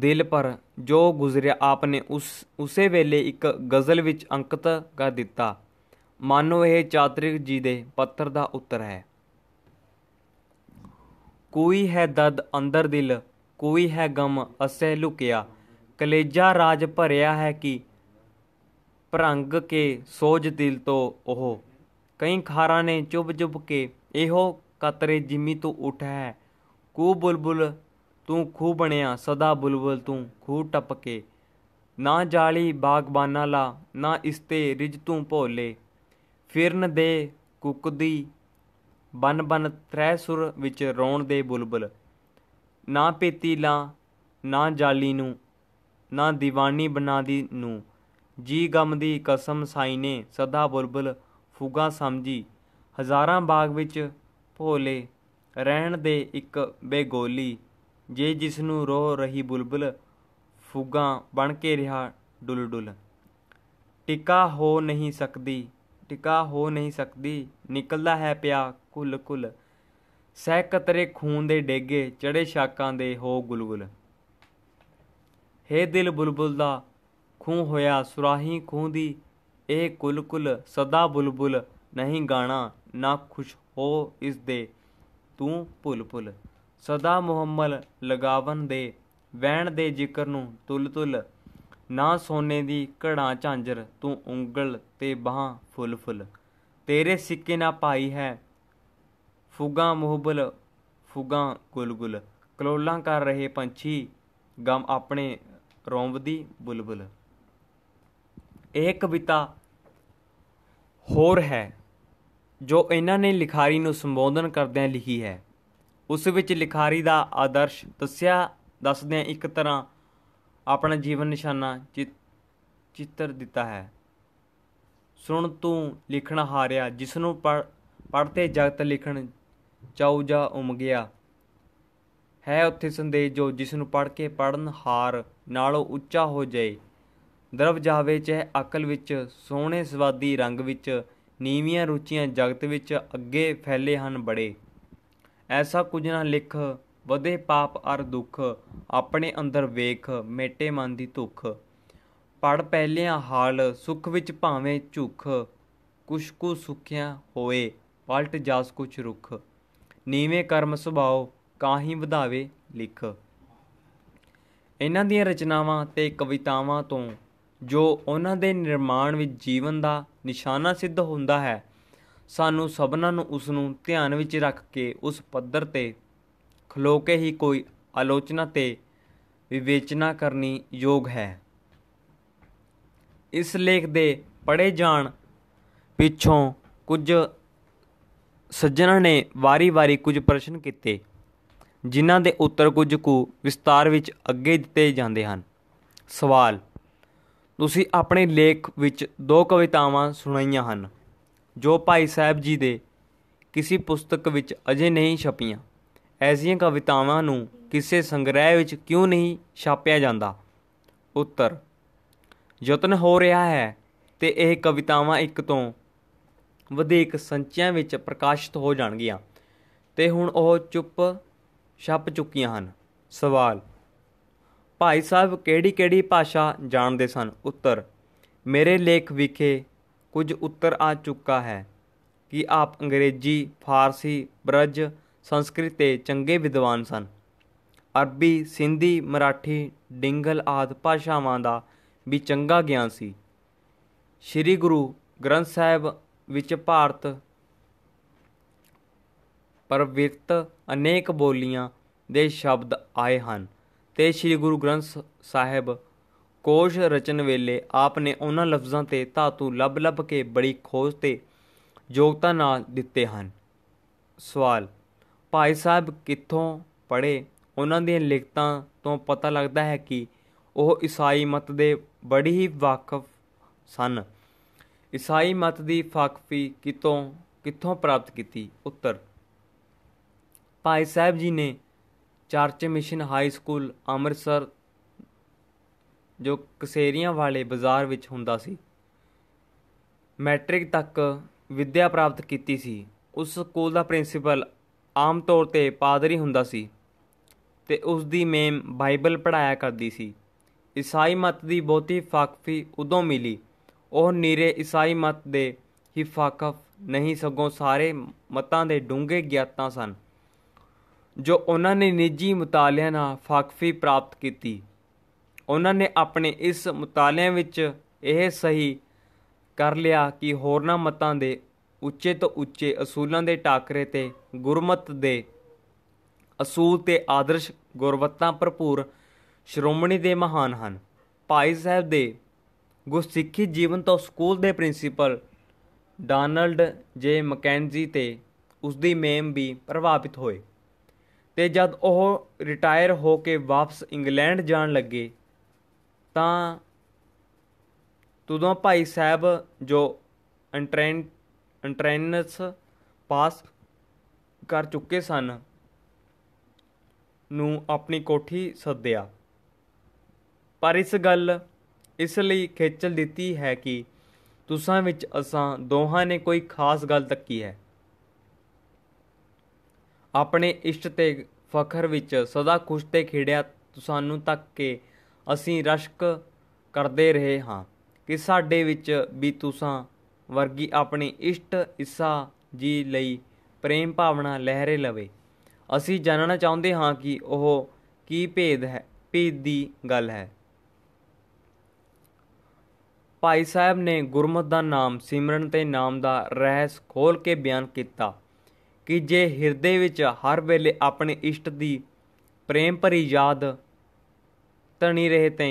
ਦਿਲ ਪਰ ਜੋ ਗੁਜ਼ਰਿਆ ਆਪ ਨੇ ਉਸ ਉਸੇ ਵੇਲੇ ਇੱਕ ਗਜ਼ਲ ਵਿੱਚ ਅੰਕਿਤ ਕਰ ਦਿੱਤਾ ਮਾਨੋ ਇਹ ਚਾਤ੍ਰਿਕ ਜੀ ਦੇ ਪੱਤਰ ਦਾ ਉੱਤਰ ਹੈ ਕੋਈ ਹੈ ਦਦ ਅੰਦਰ ਦਿਲ ਕੋਈ ਹੈ ਗਮ ਅਸੇ ਲੁਕਿਆ ਕਲੇਜਾ ਰਾਜ ਭਰਿਆ ਹੈ ਕਿ ਭਰੰਗ ਕੇ ਸੋਜ ਦਿਲ ਤੋਂ ਉਹ ਕਈ ਖਾਰਾਂ ਨੇ ਚੁਬ ਚੁਬ ਕੇ ਇਹੋ ਕਤਰੇ ਜਿਮੀ ਤੋਂ ਉਠਾ ਹੈ ਕੂ ਬੁਲਬੁਲ ਤੂੰ ਖੂ ਬਣਿਆ ਸਦਾ ਬੁਲਬੁਲ ਤੂੰ ਖੂ ਟੱਪ ਕੇ ਨਾ ਜਾਲੀ ਬਾਗਬਾਨਾ ਲਾ ਨਾ ਇਸਤੇ ਰਿਜ ਤੂੰ ਭੋਲੇ ਫਿਰਨ ਦੇ ਕੁਕਦੀ ਬਨ ਬਨ ਤ੍ਰੈ ਸੁਰ ਵਿੱਚ ਰੋਣ ਦੇ ਬੁਲਬੁਲ ਨਾ ਪੇਤੀ ਲਾ ਨਾ ਜਾਲੀ ਨੂੰ ਨਾ دیਵਾਨੀ ਬਣਾ ਦੀ ਨੂੰ ਜੀ ਗਮ ਦੀ ਕਸਮ ਸਾਈ ਨੇ ਸਦਾ ਬੁਲਬੁਲ ਫੁਗਾ ਸਮਝੀ ਹਜ਼ਾਰਾਂ ਬਾਗ ਵਿੱਚ ਭੋਲੇ ਰਹਿਣ ਦੇ ਇੱਕ ਬੇਗੋਲੀ ਜੇ ਜਿਸ ਨੂੰ ਰੋ ਰਹੀ ਬੁਲਬੁਲ ਫੁਗਾ ਬਣ ਕੇ ਰਿਹਾ ਡੁਲ ਡੁਲ ਟਿਕਾ ਹੋ ਨਹੀਂ ਸਕਦੀ ਟਿਕਾ ਹੋ ਨਹੀਂ ਸਕਦੀ ਨਿਕਲਦਾ ਹੈ ਪਿਆ ਕੁਲ ਕੁਲ ਸਹਿ ਕਤਰੇ ਖੂਨ ਦੇ ਡੇਗੇ ਚੜੇ ਸ਼ਾਕਾਂ ਦੇ ਹੋ ਗੁਲਗੁਲ ਹੇ ਦਿਲ ਬੁਲਬੁਲ ਦਾ ਖੂਹ ਹੋਇਆ ਸੁਰਾਹੀ ਖੂਹ ਦੀ ਇਹ ਕੁਲ ਕੁਲ ਸਦਾ ਬੁਲਬੁਲ ਨਹੀਂ ਗਾਣਾ ਨਾ ਖੁਸ਼ ਹੋ ਇਸ ਦੇ ਤੂੰ ਭੁੱਲ ਭੁੱਲ ਸਦਾ ਮੁਹੰਮਲ ਲਗਾਵਨ ਦੇ ਵਹਿਣ ਦੇ ਜ਼ਿਕਰ ਨੂੰ ਤੁਲ ਤੁਲ ਨਾ ਸੋਨੇ ਦੀ ਘੜਾ ਝਾਂਜਰ ਤੂੰ ਉਂਗਲ ਤੇ ਬਾਹ ਫੁੱਲ ਫੁੱਲ ਤੇਰੇ ਸਿੱਕੇ ਨਾ ਪਾਈ ਹੈ ਫੁਗਾ ਮੁਹਬਲ ਫੁਗਾ ਗੁਲਗੁਲ ਕਲੋਲਾਂ ਕਰ ਰਹੇ ਪੰਛੀ ਗਮ ਆਪਣੇ ਰੋਂਵਦੀ ਬੁਲਬੁਲ ਇਹ ਕਵਿਤਾ ਹੋਰ ਹੈ ਜੋ ਇਹਨਾਂ ਨੇ ਲਿਖਾਰੀ ਨੂੰ ਸੰਬੋਧਨ ਕਰਦਿਆਂ ਲਿਖੀ ਹੈ ਉਸ ਵਿੱਚ ਲਿਖਾਰੀ ਦਾ ਆਦਰਸ਼ ਦੱਸਿਆ ਦੱਸਦਿਆਂ ਇੱਕ ਤਰ੍ਹਾਂ ਆਪਣਾ ਜੀਵਨ ਨਿਸ਼ਾਨਾ ਚਿੱਤਰ ਦਿੱਤਾ ਹੈ ਸੁਣ ਤੂੰ ਲਿਖਣ ਹਾਰਿਆ ਜਿਸ ਨੂੰ ਪੜ੍ਹਤੇ ਜਗਤ ਲਿਖਣ ਚਾਉ ਜਾ ਉਮ ਗਿਆ ਹੈ ਉੱਥੇ ਸੰਦੇਸ਼ ਜੋ ਜਿਸ ਨੂੰ ਪੜ ਕੇ ਪੜਨ ਹਾਰ ਨਾਲੋਂ ਉੱਚਾ ਹੋ ਜਾਏ ਦਰਵ ਜਾਵੇ ਚ ਅਕਲ ਵਿੱਚ ਸੋਹਣੇ ਸਵਾਦੀ ਰੰਗ ਵਿੱਚ ਨੀਵੀਆਂ ਰੁਚੀਆਂ ਜਗਤ ਵਿੱਚ ਅੱਗੇ ਫੈਲੇ ਹਨ ਬੜੇ ਐਸਾ ਕੁਝ ਨਾ ਲਿਖ ਵਧੇ ਪਾਪ ਅਰ ਦੁੱਖ ਆਪਣੇ ਅੰਦਰ ਵੇਖ ਮੇਟੇ ਮਨ ਦੀ ਧੁਖ ਪੜ ਪਹਿਲਿਆਂ ਹਾਲ ਸੁਖ ਵਿੱਚ ਭਾਵੇਂ ਝੁਖ ਕੁਸ਼ਕੂ ਸੁਖਿਆ ਹੋਏ ਪਲਟ ਜਾਸ ਕੁਛ ਰੁਖ ਨੀਵੇਂ ਕਰਮ ਸੁਭਾਓ ਕਾਹੀ ਵਧਾਵੇ ਲਿਖ ਇਹਨਾਂ ਦੀਆਂ ਰਚਨਾਵਾਂ ਤੇ ਕਵਿਤਾਵਾਂ ਤੋਂ ਜੋ ਉਹਨਾਂ ਦੇ ਨਿਰਮਾਣ ਵਿੱਚ ਜੀਵਨ ਦਾ ਨਿਸ਼ਾਨਾ ਸਿੱਧ ਹੁੰਦਾ ਹੈ ਸਾਨੂੰ ਸਭਨਾਂ ਨੂੰ ਉਸ ਨੂੰ ਧਿਆਨ ਵਿੱਚ ਰੱਖ ਕੇ ਉਸ ਪੱਧਰ ਤੇ ਖਲੋ ਕੇ ਹੀ ਕੋਈ ਆਲੋਚਨਾ ਤੇ ਵਿਵੇਚਨਾ ਕਰਨੀ ਯੋਗ ਹੈ ਇਸ ਲੇਖ ਦੇ ਪੜੇ ਜਾਣ ਪਿੱਛੋਂ ਕੁਝ ਸੱਜਣਾ ਨੇ ਵਾਰੀ-ਵਾਰੀ ਕੁਝ ਪ੍ਰਸ਼ਨ ਕੀਤੇ ਜਿਨ੍ਹਾਂ ਦੇ ਉੱਤਰ ਕੁਝ ਕੁ ਵਿਸਤਾਰ ਵਿੱਚ ਅੱਗੇ ਦਿੱਤੇ ਜਾਂਦੇ ਹਨ ਸਵਾਲ ਤੁਸੀਂ ਆਪਣੇ ਲੇਖ ਵਿੱਚ ਦੋ ਕਵਿਤਾਵਾਂ ਸੁਣਾਈਆਂ ਹਨ ਜੋ ਭਾਈ ਸਾਹਿਬ ਜੀ ਦੇ ਕਿਸੇ ਪੁਸਤਕ ਵਿੱਚ ਅਜੇ ਨਹੀਂ ਛਪੀਆਂ ਐਸੀਆਂ ਕਵਿਤਾਵਾਂ ਨੂੰ ਕਿਸੇ ਸੰਗ੍ਰਹਿ ਵਿੱਚ ਕਿਉਂ ਨਹੀਂ ਛਾਪਿਆ ਜਾਂਦਾ ਉੱਤਰ ਯਤਨ ਹੋ ਰਿਹਾ ਹੈ ਤੇ ਇਹ ਕਵਿਤਾਵਾਂ ਇੱਕ ਤੋਂ ਵਧੇਕ ਸੰਚਿਆਂ ਵਿੱਚ ਪ੍ਰਕਾਸ਼ਿਤ ਹੋ ਜਾਣਗੀਆਂ ਤੇ ਹੁਣ ਉਹ ਚੁੱਪ ਛਪ ਚੁੱਕੀਆਂ ਹਨ ਸਵਾਲ ਭਾਈ ਸਾਹਿਬ ਕਿਹੜੀ-ਕਿਹੜੀ ਭਾਸ਼ਾ ਜਾਣਦੇ ਸਨ ਉੱਤਰ ਮੇਰੇ ਲੇਖ ਵਿਖੇ ਕੁਝ ਉੱਤਰ ਆ ਚੁੱਕਾ ਹੈ ਕਿ ਆਪ ਅੰਗਰੇਜ਼ੀ ਫਾਰਸੀ ਬ੍ਰਜ ਸੰਸਕ੍ਰਿਤ ਤੇ ਚੰਗੇ ਵਿਦਵਾਨ ਸਨ ਅਰਬੀ ਸਿੰਧੀ ਮਰਾਠੀ ਡਿੰਗਲ ਆਦ ਭਾਸ਼ਾਵਾਂ ਦਾ ਵੀ ਚੰਗਾ ਗਿਆਨ ਸੀ ਸ੍ਰੀ ਗੁਰੂ ਗ੍ਰੰਥ ਸਾਹਿਬ ਵਿੱਚ ਭਾਰਤ ਪਰਵਿਰਤ ਅਨੇਕ ਬੋਲੀਆਂ ਦੇ ਸ਼ਬਦ ਆਏ ਹਨ ਤੇ ਸ੍ਰੀ ਗੁਰੂ ਗ੍ਰੰਥ ਸਾਹਿਬ ਕੋਸ਼ ਰਚਨ ਵੇਲੇ ਆਪ ਨੇ ਉਹਨਾਂ ਲਫ਼ਜ਼ਾਂ ਤੇ ਧਾਤੂ ਲੱਭ-ਲੱਭ ਕੇ ਬੜੀ ਖੋਜ ਤੇ ਯੋਗਤਾ ਨਾਲ ਦਿੱਤੇ ਹਨ ਸਵਾਲ ਭਾਈ ਸਾਹਿਬ ਕਿੱਥੋਂ ਪੜ੍ਹੇ ਉਹਨਾਂ ਦੀਆਂ ਲਿਖਤਾਂ ਤੋਂ ਪਤਾ ਲੱਗਦਾ ਹੈ ਕਿ ਉਹ ਈਸਾਈ ਮਤ ਦੇ ਬੜੀ ਹੀ ਵਾਕਫ ਸਨ ਈਸਾਈ ਮਤ ਦੀ ਫਕਫੀ ਕਿਤੋਂ ਕਿੱਥੋਂ ਪ੍ਰਾਪਤ ਕੀਤੀ ਉੱਤਰ ਭਾਈ ਸਾਹਿਬ ਜੀ ਨੇ Church Mission High School Amritsar ਜੋ ਕਸੇਰੀਆਂ ਵਾਲੇ ਬਾਜ਼ਾਰ ਵਿੱਚ ਹੁੰਦਾ ਸੀ ਮੈਟ੍ਰਿਕ ਤੱਕ ਵਿਦਿਆ ਪ੍ਰਾਪਤ ਕੀਤੀ ਸੀ ਉਸ ਸਕੂਲ ਦਾ ਪ੍ਰਿੰਸੀਪਲ ਆਮ ਤੌਰ ਤੇ ਪਾਦਰੀ ਹੁੰਦਾ ਸੀ ਤੇ ਉਸ ਦੀ ਮੈਮ ਬਾਈਬਲ ਪੜਾਇਆ ਕਰਦੀ ਸੀ ਈਸਾਈ ਮਤ ਦੀ ਬਹੁਤੀ ਫਾਕਫੀ ਉਦੋਂ ਮਿਲੀ ਉਹ ਨੀਰੇ ਈਸਾਈ ਮਤ ਦੇ ਹੀ ਫਾਕਫ ਨਹੀਂ ਸਗੋਂ ਸਾਰੇ ਮਤਾਂ ਦੇ ਡੂੰਘੇ ਗਿਆਤਾਂ ਸਨ ਜੋ ਉਹਨਾਂ ਨੇ ਨਿੱਜੀ ਮੁਤਾਲਿਆਂ ਨਾਲ ਫਾਕਫੀ ਪ੍ਰਾਪਤ ਕੀਤੀ ਉਹਨਾਂ ਨੇ ਆਪਣੇ ਇਸ ਮੁਤਾਲਿਆਂ ਵਿੱਚ ਇਹ ਸਹੀ ਕਰ ਲਿਆ ਕਿ ਹੋਰਨਾਂ ਮਤਾਂ ਦੇ ਉੱਚੇ ਤੋਂ ਉੱਚੇ ਅਸੂਲਾਂ ਦੇ ਟਾਕਰੇ ਤੇ ਗੁਰਮਤ ਦੇ ਅਸੂਲ ਤੇ ਆਦਰਸ਼ ਗੁਰਵਤਾ ਭਰਪੂਰ ਸ਼੍ਰੋਮਣੀ ਦੇ ਮਹਾਨ ਹਨ ਭਾਈ ਸਾਹਿਬ ਦੇ ਗੁਰਸਿੱਖੀ ਜੀਵਨ ਤੋਂ ਸਕੂਲ ਦੇ ਪ੍ਰਿੰਸੀਪਲ ਡਾਨਲਡ ਜੇ ਮਕੈਂਜੀ ਤੇ ਉਸ ਦੀ ਮੇਮ ਵੀ ਪ੍ਰਭਾਵਿਤ ਹੋਏ ਤੇ ਜਦ ਉਹ ਰਿਟਾਇਰ ਹੋ ਕੇ ਵਾਪਸ ਇੰਗਲੈਂਡ ਜਾਣ ਲੱਗੇ ਤਾਂ ਤਦੋਂ ਭਾਈ ਸਾਹਿਬ ਜੋ ਅੰਟ੍ਰੈਨ ਅੰਟ੍ਰੈਨਸ ਪਾਸ ਕਰ ਚੁੱਕੇ ਸਨ ਨੂੰ ਆਪਣੀ ਕੋਠੀ ਸੱਦਿਆ ਪਰ ਇਸ ਗੱਲ ਇਸ ਲਈ ਖੇਚਲ ਦਿੱਤੀ ਹੈ ਕਿ ਤੁਸਾਂ ਵਿੱਚ ਅਸਾਂ ਦੋਹਾਂ ਨੇ ਕੋਈ ਖਾਸ ਗੱਲ ਤੱਕੀ ਹੈ ਆਪਣੇ ਇਸ਼ਟ ਤੇ ਫਖਰ ਵਿੱਚ ਸਦਾ ਖੁਸ਼ ਤੇ ਖੇੜਿਆ ਸਾਨੂੰ ਤੱਕ ਕੇ ਅਸੀਂ ਰਸ਼ਕ ਕਰਦੇ ਰਹੇ ਹਾਂ ਕਿ ਸਾਡੇ ਵਿੱਚ ਵੀ ਤੁਸਾਂ ਵਰਗੀ ਆਪਣੀ ਇਸ਼ਟ ਇਸਾ ਜੀ ਲਈ ਪ੍ਰੇਮ ਭਾਵਨਾ ਲਹਿਰੇ ਲਵੇ ਅਸੀਂ ਜਾਣਨਾ ਚਾਹੁੰਦੇ ਹਾਂ ਕਿ ਉਹ ਕੀ ਭੇਦ ਹੈ ਭੇਦ ਦੀ ਗੱਲ ਹੈ ਭਾਈ ਸਾਹਿਬ ਨੇ ਗੁਰਮਤ ਦਾ ਨਾਮ ਸਿਮਰਨ ਤੇ ਨਾਮ ਦਾ ਰਹਿਸ ਖੋਲ ਕੇ ਬਿਆਨ ਕੀਤਾ ਕਿ ਜੇ ਹਿਰਦੇ ਵਿੱਚ ਹਰ ਵੇਲੇ ਆਪਣੇ ਇਸ਼ਟ ਦੀ ਪ੍ਰੇਮ ਭਰੀ ਯਾਦ ਤਣੀ ਰਹੇ ਤੇ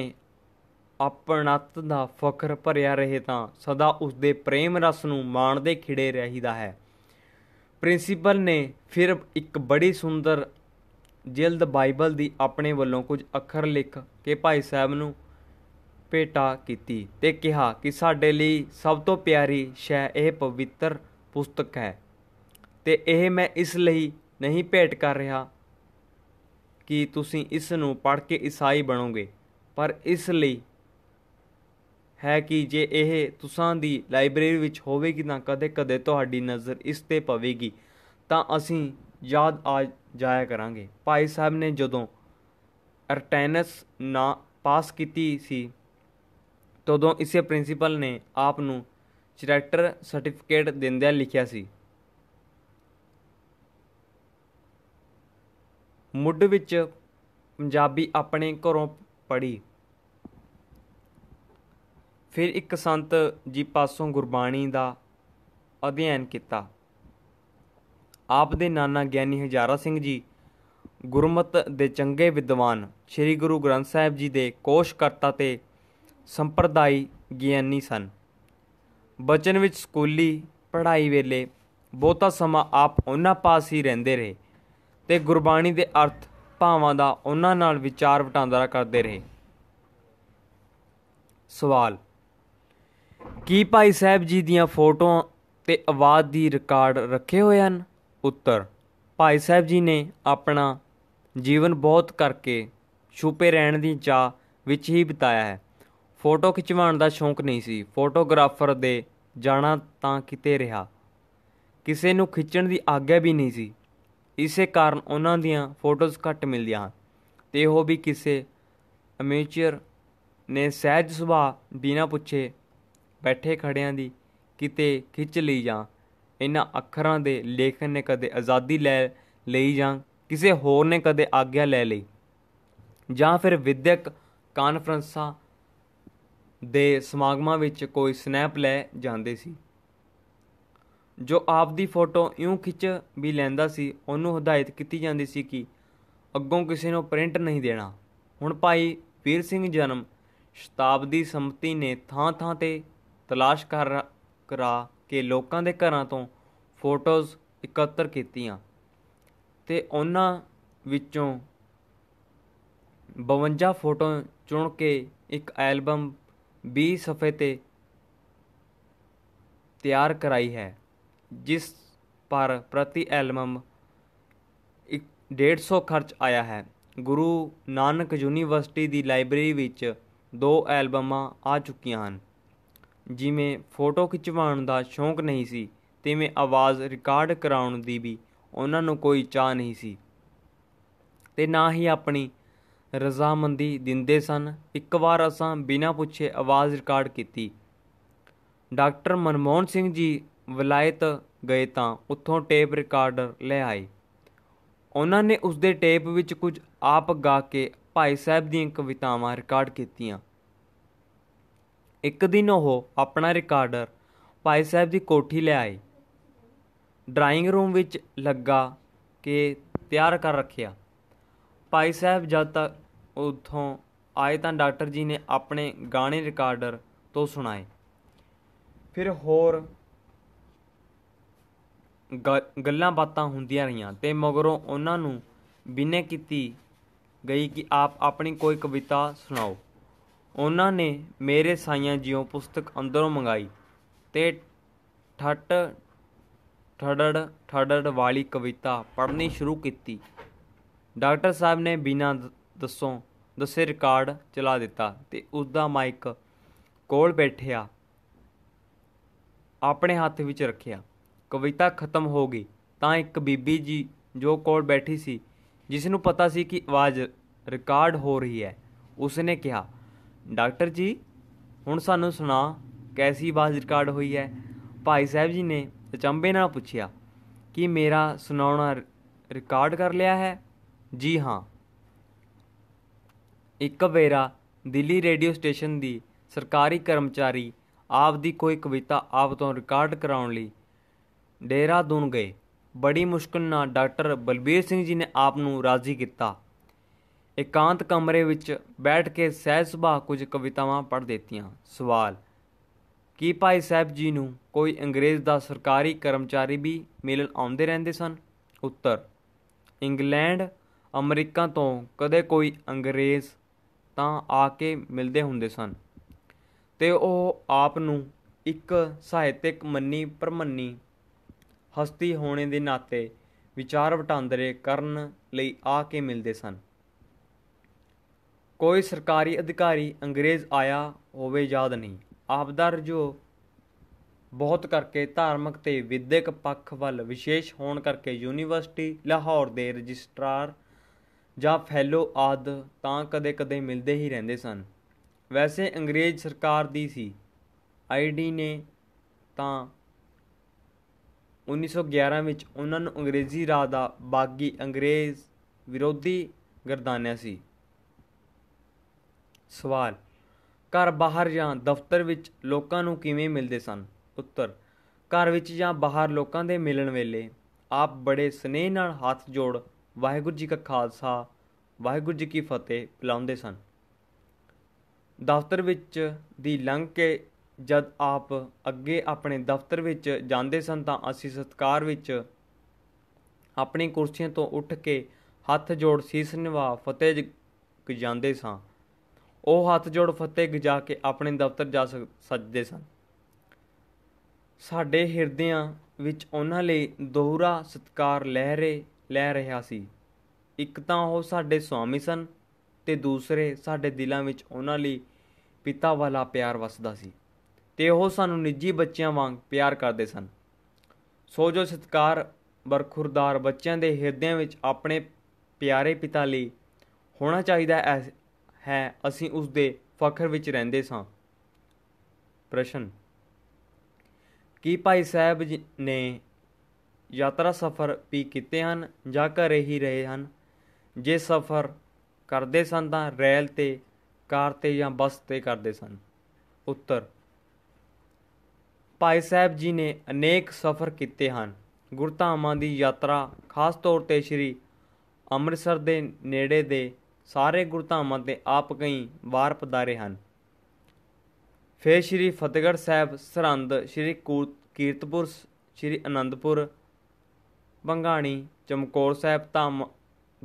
ਆਪਣਤ ਦਾ ਫਖਰ ਭਰਿਆ ਰਹੇ ਤਾਂ ਸਦਾ ਉਸ ਦੇ ਪ੍ਰੇਮ ਰਸ ਨੂੰ ਮਾਣਦੇ ਖਿੜੇ ਰਹੀਦਾ ਹੈ ਪ੍ਰਿੰਸੀਪਲ ਨੇ ਫਿਰ ਇੱਕ ਬੜੀ ਸੁੰਦਰ ਜਿਲਦ ਬਾਈਬਲ ਦੀ ਆਪਣੇ ਵੱਲੋਂ ਕੁਝ ਅੱਖਰ ਲਿਖ ਕੇ ਭਾਈ ਸਾਹਿਬ ਨੂੰ ਭੇਟਾ ਕੀਤੀ ਤੇ ਕਿਹਾ ਕਿ ਸਾਡੇ ਲਈ ਸਭ ਤੋਂ ਪਿਆਰੀ ਸ਼ੈ ਇਹ ਪਵਿੱਤਰ ਪੁਸਤਕ ਹੈ ਤੇ ਇਹ ਮੈਂ ਇਸ ਲਈ ਨਹੀਂ ਭੇਟ ਕਰ ਰਿਹਾ ਕਿ ਤੁਸੀਂ ਇਸ ਨੂੰ ਪੜ੍ਹ ਕੇ ਈਸਾਈ ਬਣੋਗੇ ਪਰ ਇਸ ਲਈ ਹੈ ਕਿ ਜੇ ਇਹ ਤੁਸਾਂ ਦੀ ਲਾਇਬ੍ਰੇਰੀ ਵਿੱਚ ਹੋਵੇਗੀ ਤਾਂ ਕਦੇ-ਕਦੇ ਤੁਹਾਡੀ ਨਜ਼ਰ ਇਸ ਤੇ ਪਵੇਗੀ ਤਾਂ ਅਸੀਂ ਯਾਦ ਆ ਜਾਇਆ ਕਰਾਂਗੇ ਭਾਈ ਸਾਹਿਬ ਨੇ ਜਦੋਂ ਅਰਟੈਨਸ ਨਾ ਪਾਸ ਕੀਤੀ ਸੀ ਤਦੋਂ ਇਸੇ ਪ੍ਰਿੰਸੀਪਲ ਨੇ ਆਪ ਨੂੰ ਚਰੈਕਟਰ ਸਰਟੀਫਿਕੇਟ ਦਿੰਦਿਆਂ ਲਿਖਿਆ ਸੀ ਮੁੱਢ ਵਿੱਚ ਪੰਜਾਬੀ ਆਪਣੇ ਘਰੋਂ ਪੜੀ ਫਿਰ ਇੱਕ ਸੰਤ ਜੀ ਪਾਸੋਂ ਗੁਰਬਾਣੀ ਦਾ ਅਧਿਐਨ ਕੀਤਾ ਆਪ ਦੇ ਨਾਨਾ ਗਿਆਨੀ ਹਜ਼ਾਰਾ ਸਿੰਘ ਜੀ ਗੁਰਮਤ ਦੇ ਚੰਗੇ ਵਿਦਵਾਨ ਸ੍ਰੀ ਗੁਰੂ ਗ੍ਰੰਥ ਸਾਹਿਬ ਜੀ ਦੇ ਕੋਸ਼ਕਰਤਾ ਤੇ ਸੰਪਰਦਾਈ ਗਿਆਨੀ ਸਨ ਬਚਨ ਵਿੱਚ ਸਕੂਲੀ ਪੜ੍ਹਾਈ ਵੇਲੇ ਬਹੁਤਾ ਸਮਾਂ ਆਪ ਉਹਨਾਂ ਪਾਸ ਹੀ ਰਹਿੰਦੇ ਰਹੇ ਤੇ ਗੁਰਬਾਣੀ ਦੇ ਅਰਥ ਭਾਵਾਂ ਦਾ ਉਹਨਾਂ ਨਾਲ ਵਿਚਾਰ ਵਟਾਂਦਰਾ ਕਰਦੇ ਰਹੇ ਸਵਾਲ ਕੀ ਭਾਈ ਸਾਹਿਬ ਜੀ ਦੀਆਂ ਫੋਟੋਆਂ ਤੇ ਆਵਾਜ਼ ਦੀ ਰਿਕਾਰਡ ਰੱਖੇ ਹੋਏ ਹਨ ਉੱਤਰ ਭਾਈ ਸਾਹਿਬ ਜੀ ਨੇ ਆਪਣਾ ਜੀਵਨ ਬਹੁਤ ਕਰਕੇ ਛੁਪੇ ਰਹਿਣ ਦੀ ਚਾਹ ਵਿੱਚ ਹੀ ਬਿਤਾਇਆ ਹੈ ਫੋਟੋ ਖਿਚਵਾਉਣ ਦਾ ਸ਼ੌਂਕ ਨਹੀਂ ਸੀ ਫੋਟੋਗ੍ਰਾਫਰ ਦੇ ਜਾਣਾ ਤਾਂ ਕਿਤੇ ਰਿਹਾ ਕਿਸੇ ਨੂੰ ਖਿੱਚਣ ਦੀ ਆਗਿਆ ਵੀ ਨਹੀਂ ਸੀ ਇਸੇ ਕਾਰਨ ਉਹਨਾਂ ਦੀਆਂ ਫੋਟੋਜ਼ ਘੱਟ ਮਿਲਦੀਆਂ ਹਨ ਤੇ ਉਹ ਵੀ ਕਿਸੇ ਅਮੇਚਰ ਨੇ ਸਹਿਜ ਸੁਭਾ ਬਿਨਾ ਪੁੱਛੇ ਬੈਠੇ ਖੜਿਆਂ ਦੀ ਕਿਤੇ ਖਿੱਚ ਲਈ ਜਾਂ ਇਹਨਾਂ ਅੱਖਰਾਂ ਦੇ ਲੇਖਨ ਨੇ ਕਦੇ ਆਜ਼ਾਦੀ ਲੈ ਲਈ ਜਾਂ ਕਿਸੇ ਹੋਰ ਨੇ ਕਦੇ ਆਗਿਆ ਲੈ ਲਈ ਜਾਂ ਫਿਰ ਵਿਦਿਅਕ ਕਾਨਫਰੰਸਾਂ ਦੇ ਸਮਾਗਮਾਂ ਵਿੱਚ ਕੋਈ ਸਨੈਪ ਲੈ ਜਾਂਦੇ ਸੀ ਜੋ ਆਪ ਦੀ ਫੋਟੋ ਇਉਂ ਖਿੱਚ ਵੀ ਲੈਂਦਾ ਸੀ ਉਹਨੂੰ ਹਦਾਇਤ ਕੀਤੀ ਜਾਂਦੀ ਸੀ ਕਿ ਅੱਗੋਂ ਕਿਸੇ ਨੂੰ ਪ੍ਰਿੰਟ ਨਹੀਂ ਦੇਣਾ ਹੁਣ ਭਾਈ ਵੀਰ ਸਿੰਘ ਜਨਮ ਸ਼ਤਾਬਦੀ ਸੰਮਤੀ ਨੇ ਥਾਂ-ਥਾਂ ਤੇ ਤਲਾਸ਼ ਕਰ ਕਰਾ ਕੇ ਲੋਕਾਂ ਦੇ ਘਰਾਂ ਤੋਂ ਫੋਟੋਜ਼ ਇਕੱਤਰ ਕੀਤੀਆਂ ਤੇ ਉਹਨਾਂ ਵਿੱਚੋਂ 52 ਫੋਟੋ ਚੁਣ ਕੇ ਇੱਕ ਐਲਬਮ 20 ਸਫ਼ੇ ਤੇ ਤਿਆਰ ਕਰਾਈ ਹੈ ਜਿਸ ਪਰ ਪ੍ਰਤੀ ਐਲਬਮ 150 ਖਰਚ ਆਇਆ ਹੈ ਗੁਰੂ ਨਾਨਕ ਯੂਨੀਵਰਸਿਟੀ ਦੀ ਲਾਇਬ੍ਰੇਰੀ ਵਿੱਚ ਦੋ ਐਲਬਮਾਂ ਆ ਚੁੱਕੀਆਂ ਹਨ ਜਿਵੇਂ ਫੋਟੋ ਖਿਚਵਾਉਣ ਦਾ ਸ਼ੌਂਕ ਨਹੀਂ ਸੀ ਤਿਵੇਂ ਆਵਾਜ਼ ਰਿਕਾਰਡ ਕਰਾਉਣ ਦੀ ਵੀ ਉਹਨਾਂ ਨੂੰ ਕੋਈ ਚਾਹ ਨਹੀਂ ਸੀ ਤੇ ਨਾ ਹੀ ਆਪਣੀ ਰਜ਼ਾਮੰਦੀ ਦਿੰਦੇ ਸਨ ਇੱਕ ਵਾਰ ਅਸਾਂ ਬਿਨਾਂ ਪੁੱਛੇ ਆਵਾਜ਼ ਰਿਕਾਰਡ ਕੀਤੀ ਡਾਕਟਰ ਮਨਮੋਹਨ ਸਿੰਘ ਜੀ ਵਿਲਾਇਤ ਗਏ ਤਾਂ ਉੱਥੋਂ ਟੇਪ ਰਿਕਾਰਡਰ ਲੈ ਆਏ ਉਹਨਾਂ ਨੇ ਉਸ ਦੇ ਟੇਪ ਵਿੱਚ ਕੁਝ ਆਪ ਗਾ ਕੇ ਭਾਈ ਸਾਹਿਬ ਦੀਆਂ ਕਵਿਤਾਵਾਂ ਰਿਕਾਰਡ ਕੀਤੀਆਂ ਇੱਕ ਦਿਨ ਉਹ ਆਪਣਾ ਰਿਕਾਰਡਰ ਭਾਈ ਸਾਹਿਬ ਦੀ ਕੋਠੀ ਲੈ ਆਏ ਡਰਾਇੰਗ ਰੂਮ ਵਿੱਚ ਲੱਗਾ ਕੇ ਤਿਆਰ ਕਰ ਰੱਖਿਆ ਭਾਈ ਸਾਹਿਬ ਜਦ ਤੱਕ ਉੱਥੋਂ ਆਏ ਤਾਂ ਡਾਕਟਰ ਜੀ ਨੇ ਆਪਣੇ ਗਾਣੇ ਰਿਕਾਰਡਰ ਤੋਂ ਸੁਣਾਏ ਫਿਰ ਹੋਰ ਗੱਲਾਂ ਬਾਤਾਂ ਹੁੰਦੀਆਂ ਰਹੀਆਂ ਤੇ ਮਗਰੋਂ ਉਹਨਾਂ ਨੂੰ ਬਿਨੈ ਕੀਤੀ ਗਈ ਕਿ ਆਪ ਆਪਣੀ ਕੋਈ ਕਵਿਤਾ ਸੁਣਾਓ ਉਹਨਾਂ ਨੇ ਮੇਰੇ ਸਾਈਆਂ ਜਿਉਂ ਪੁਸਤਕ ਅੰਦਰੋਂ ਮੰਗਾਈ ਤੇ ਠੱਟ ਠੜੜ ਠੜੜ ਵਾਲੀ ਕਵਿਤਾ ਪੜ੍ਹਨੀ ਸ਼ੁਰੂ ਕੀਤੀ ਡਾਕਟਰ ਸਾਹਿਬ ਨੇ ਬਿਨਾ ਦੱਸੋਂ ਦੱਸੇ ਰਿਕਾਰਡ ਚਲਾ ਦਿੱਤਾ ਤੇ ਉਸ ਦਾ ਮਾਈਕ ਕੋਲ ਬੈਠਿਆ ਆਪਣੇ ਹੱਥ ਵਿੱਚ ਰੱਖਿਆ ਕਵਿਤਾ ਖਤਮ ਹੋ ਗਈ ਤਾਂ ਇੱਕ ਬੀਬੀ ਜੀ ਜੋ ਕੋਲ ਬੈਠੀ ਸੀ ਜਿਸ ਨੂੰ ਪਤਾ ਸੀ ਕਿ ਆਵਾਜ਼ ਰਿਕਾਰਡ ਹੋ ਰਹੀ ਹੈ ਉਸਨੇ ਕਿਹਾ ਡਾਕਟਰ ਜੀ ਹੁਣ ਸਾਨੂੰ ਸੁਣਾ ਕੈਸੀ ਆਵਾਜ਼ ਰਿਕਾਰਡ ਹੋਈ ਹੈ ਭਾਈ ਸਾਹਿਬ ਜੀ ਨੇ ਅਚੰਬੇ ਨਾਲ ਪੁੱਛਿਆ ਕਿ ਮੇਰਾ ਸੁਣਾਉਣਾ ਰਿਕਾਰਡ ਕਰ ਲਿਆ ਹੈ ਜੀ ਹਾਂ ਇੱਕ ਵੇਰਾ ਦਿੱਲੀ ਰੇਡੀਓ ਸਟੇਸ਼ਨ ਦੀ ਸਰਕਾਰੀ ਕਰਮਚਾਰੀ ਆਪ ਦੀ ਕੋਈ ਕਵਿਤਾ ਆਪ ਤੋਂ ਰਿਕਾਰਡ ਕਰਾਉਣ ਲਈ ਦੇਹਰਾਦੂਨ ਗਏ ਬੜੀ ਮੁਸ਼ਕਲ ਨਾਲ ਡਾਕਟਰ ਬਲਬੀਰ ਸਿੰਘ ਜੀ ਨੇ ਆਪ ਨੂੰ ਰਾਜ਼ੀ ਕੀਤਾ ਇਕਾਂਤ ਕਮਰੇ ਵਿੱਚ ਬੈਠ ਕੇ ਸਹਿਜ ਸੁਭਾ ਕੁਝ ਕਵਿਤਾਵਾਂ ਪੜ੍ਹ ਦਿੱਤੀਆਂ ਸਵਾਲ ਕੀ ਭਾਈ ਸਾਹਿਬ ਜੀ ਨੂੰ ਕੋਈ ਅੰਗਰੇਜ਼ ਦਾ ਸਰਕਾਰੀ ਕਰਮਚਾਰੀ ਵੀ ਮਿਲਣ ਆਉਂਦੇ ਰਹਿੰਦੇ ਸਨ ਉੱਤਰ ਇੰਗਲੈਂਡ ਅਮਰੀਕਾ ਤੋਂ ਕਦੇ ਕੋਈ ਅੰਗਰੇਜ਼ ਤਾਂ ਆ ਕੇ ਮਿਲਦੇ ਹੁੰਦੇ ਸਨ ਤੇ ਉਹ ਆਪ ਨੂੰ ਇੱਕ ਸਾਹਿਤਿਕ ਮੰਨੀ ਪਰਮੰਨੀ ਹਸਤੀ ਹੋਣੇ ਦੇ ਨਾਤੇ ਵਿਚਾਰ ਵਟਾਂਦਰੇ ਕਰਨ ਲਈ ਆ ਕੇ ਮਿਲਦੇ ਸਨ ਕੋਈ ਸਰਕਾਰੀ ਅਧਿਕਾਰੀ ਅੰਗਰੇਜ਼ ਆਇਆ ਹੋਵੇ ਯਾਦ ਨਹੀਂ ਆਪ ਦਾ ਜੋ ਬਹੁਤ ਕਰਕੇ ਧਾਰਮਿਕ ਤੇ ਵਿਦਿਅਕ ਪੱਖ ਵੱਲ ਵਿਸ਼ੇਸ਼ ਹੋਣ ਕਰਕੇ ਯੂਨੀਵਰਸਿਟੀ ਲਾਹੌਰ ਦੇ ਰਜਿਸਟਰਾਰ ਜਾਂ ਫੈਲੋ ਆਦ ਤਾਂ ਕਦੇ-ਕਦੇ ਮਿਲਦੇ ਹੀ ਰਹਿੰਦੇ ਸਨ ਵੈਸੇ ਅੰਗਰੇਜ਼ ਸਰਕਾਰ ਦੀ ਸੀ ਆਈਡੀ ਨੇ ਤਾਂ 1911 ਵਿੱਚ ਉਹਨਾਂ ਨੂੰ ਅੰਗਰੇਜ਼ੀ ਰਾਜ ਦਾ ਬਾਗੀ ਅੰਗਰੇਜ਼ ਵਿਰੋਧੀ ਗਰਦਾਨਿਆ ਸੀ ਸਵਾਲ ਘਰ ਬਾਹਰ ਜਾਂ ਦਫ਼ਤਰ ਵਿੱਚ ਲੋਕਾਂ ਨੂੰ ਕਿਵੇਂ ਮਿਲਦੇ ਸਨ ਉੱਤਰ ਘਰ ਵਿੱਚ ਜਾਂ ਬਾਹਰ ਲੋਕਾਂ ਦੇ ਮਿਲਣ ਵੇਲੇ ਆਪ ਬੜੇ ਸਨੇਹ ਨਾਲ ਹੱਥ ਜੋੜ ਵਾਹਿਗੁਰੂ ਜੀ ਕਾ ਖਾਲਸਾ ਵਾਹਿਗੁਰੂ ਜੀ ਕੀ ਫਤਿਹ ਬੁਲਾਉਂਦੇ ਸਨ ਦਫ਼ਤਰ ਵਿੱਚ ਦੀ ਲੰਘ ਕੇ ਜਦ ਆਪ ਅੱਗੇ ਆਪਣੇ ਦਫ਼ਤਰ ਵਿੱਚ ਜਾਂਦੇ ਸਨ ਤਾਂ ਅਸੀਂ ਸਤਕਾਰ ਵਿੱਚ ਆਪਣੀ ਕੁਰਸੀਆਂ ਤੋਂ ਉੱਠ ਕੇ ਹੱਥ ਜੋੜ ਸੀਸ ਨਿਵਾ ਫਤਿਹ ਜਾਂਦੇ ਸਾਂ ਉਹ ਹੱਥ ਜੋੜ ਫਤਿਹ ਗਜਾ ਕੇ ਆਪਣੇ ਦਫ਼ਤਰ ਜਾ ਸਜਦੇ ਸਨ ਸਾਡੇ ਹਿਰਦਿਆਂ ਵਿੱਚ ਉਹਨਾਂ ਲਈ ਦੋਹਰਾ ਸਤਕਾਰ ਲਹਿਰੇ ਲੈ ਰਿਹਾ ਸੀ ਇੱਕ ਤਾਂ ਉਹ ਸਾਡੇ ਸਵਾਮੀ ਸਨ ਤੇ ਦੂਸਰੇ ਸਾਡੇ ਦਿਲਾਂ ਵਿੱਚ ਉਹਨਾਂ ਲਈ ਪਿਤਾ ਵਾਲਾ ਪਿਆਰ ਵਸਦਾ ਸੀ ਤੇ ਉਹ ਸਾਨੂੰ ਨਿੱਜੀ ਬੱਚਿਆਂ ਵਾਂਗ ਪਿਆਰ ਕਰਦੇ ਸਨ ਸੋ ਜੋ ਸਤਕਾਰ ਬਰਖੁਰਦਾਰ ਬੱਚਿਆਂ ਦੇ ਹਿਰਦਿਆਂ ਵਿੱਚ ਆਪਣੇ ਪਿਆਰੇ ਪਿਤਾ ਲਈ ਹੋਣਾ ਚਾਹੀਦਾ ਹੈ ਅਸੀਂ ਉਸ ਦੇ ਫਖਰ ਵਿੱਚ ਰਹਿੰਦੇ ਸਾਂ ਪ੍ਰਸ਼ਨ ਕੀ ਭਾਈ ਸਾਹਿਬ ਨੇ ਯਾਤਰਾ ਸਫ਼ਰ ਵੀ ਕੀਤੇ ਹਨ ਜਾਂ ਘਰੇ ਹੀ ਰਹੇ ਹਨ ਜੇ ਸਫ਼ਰ ਕਰਦੇ ਸਨ ਤਾਂ ਰੇਲ ਤੇ ਕਾਰ ਤੇ ਜਾਂ ਬੱਸ ਤੇ ਕਰਦੇ ਸਨ ਉੱਤਰ ਭਾਈ ਸਾਹਿਬ ਜੀ ਨੇ ਅਨੇਕ ਸਫ਼ਰ ਕੀਤੇ ਹਨ ਗੁਰਧਾਮਾਂ ਦੀ ਯਾਤਰਾ ਖਾਸ ਤੌਰ ਤੇ ਸ੍ਰੀ ਅੰਮ੍ਰਿਤਸਰ ਦੇ ਨੇੜੇ ਦੇ ਸਾਰੇ ਗੁਰਧਾਮਾਂ ਤੇ ਆਪ ਕਈ ਵਾਰ ਪਦਾਰੇ ਹਨ ਫੇ ਸ੍ਰੀ ਫਤਿਹਗੜ੍ਹ ਸਾਹਿਬ ਸਰੰਦ ਸ੍ਰੀ ਕੀਰਤਪੁਰ ਸ੍ਰੀ ਅਨੰਦਪੁਰ ਬੰਗਾਣੀ ਚਮਕੌਰ ਸਾਹਿਬ ਧਾਮ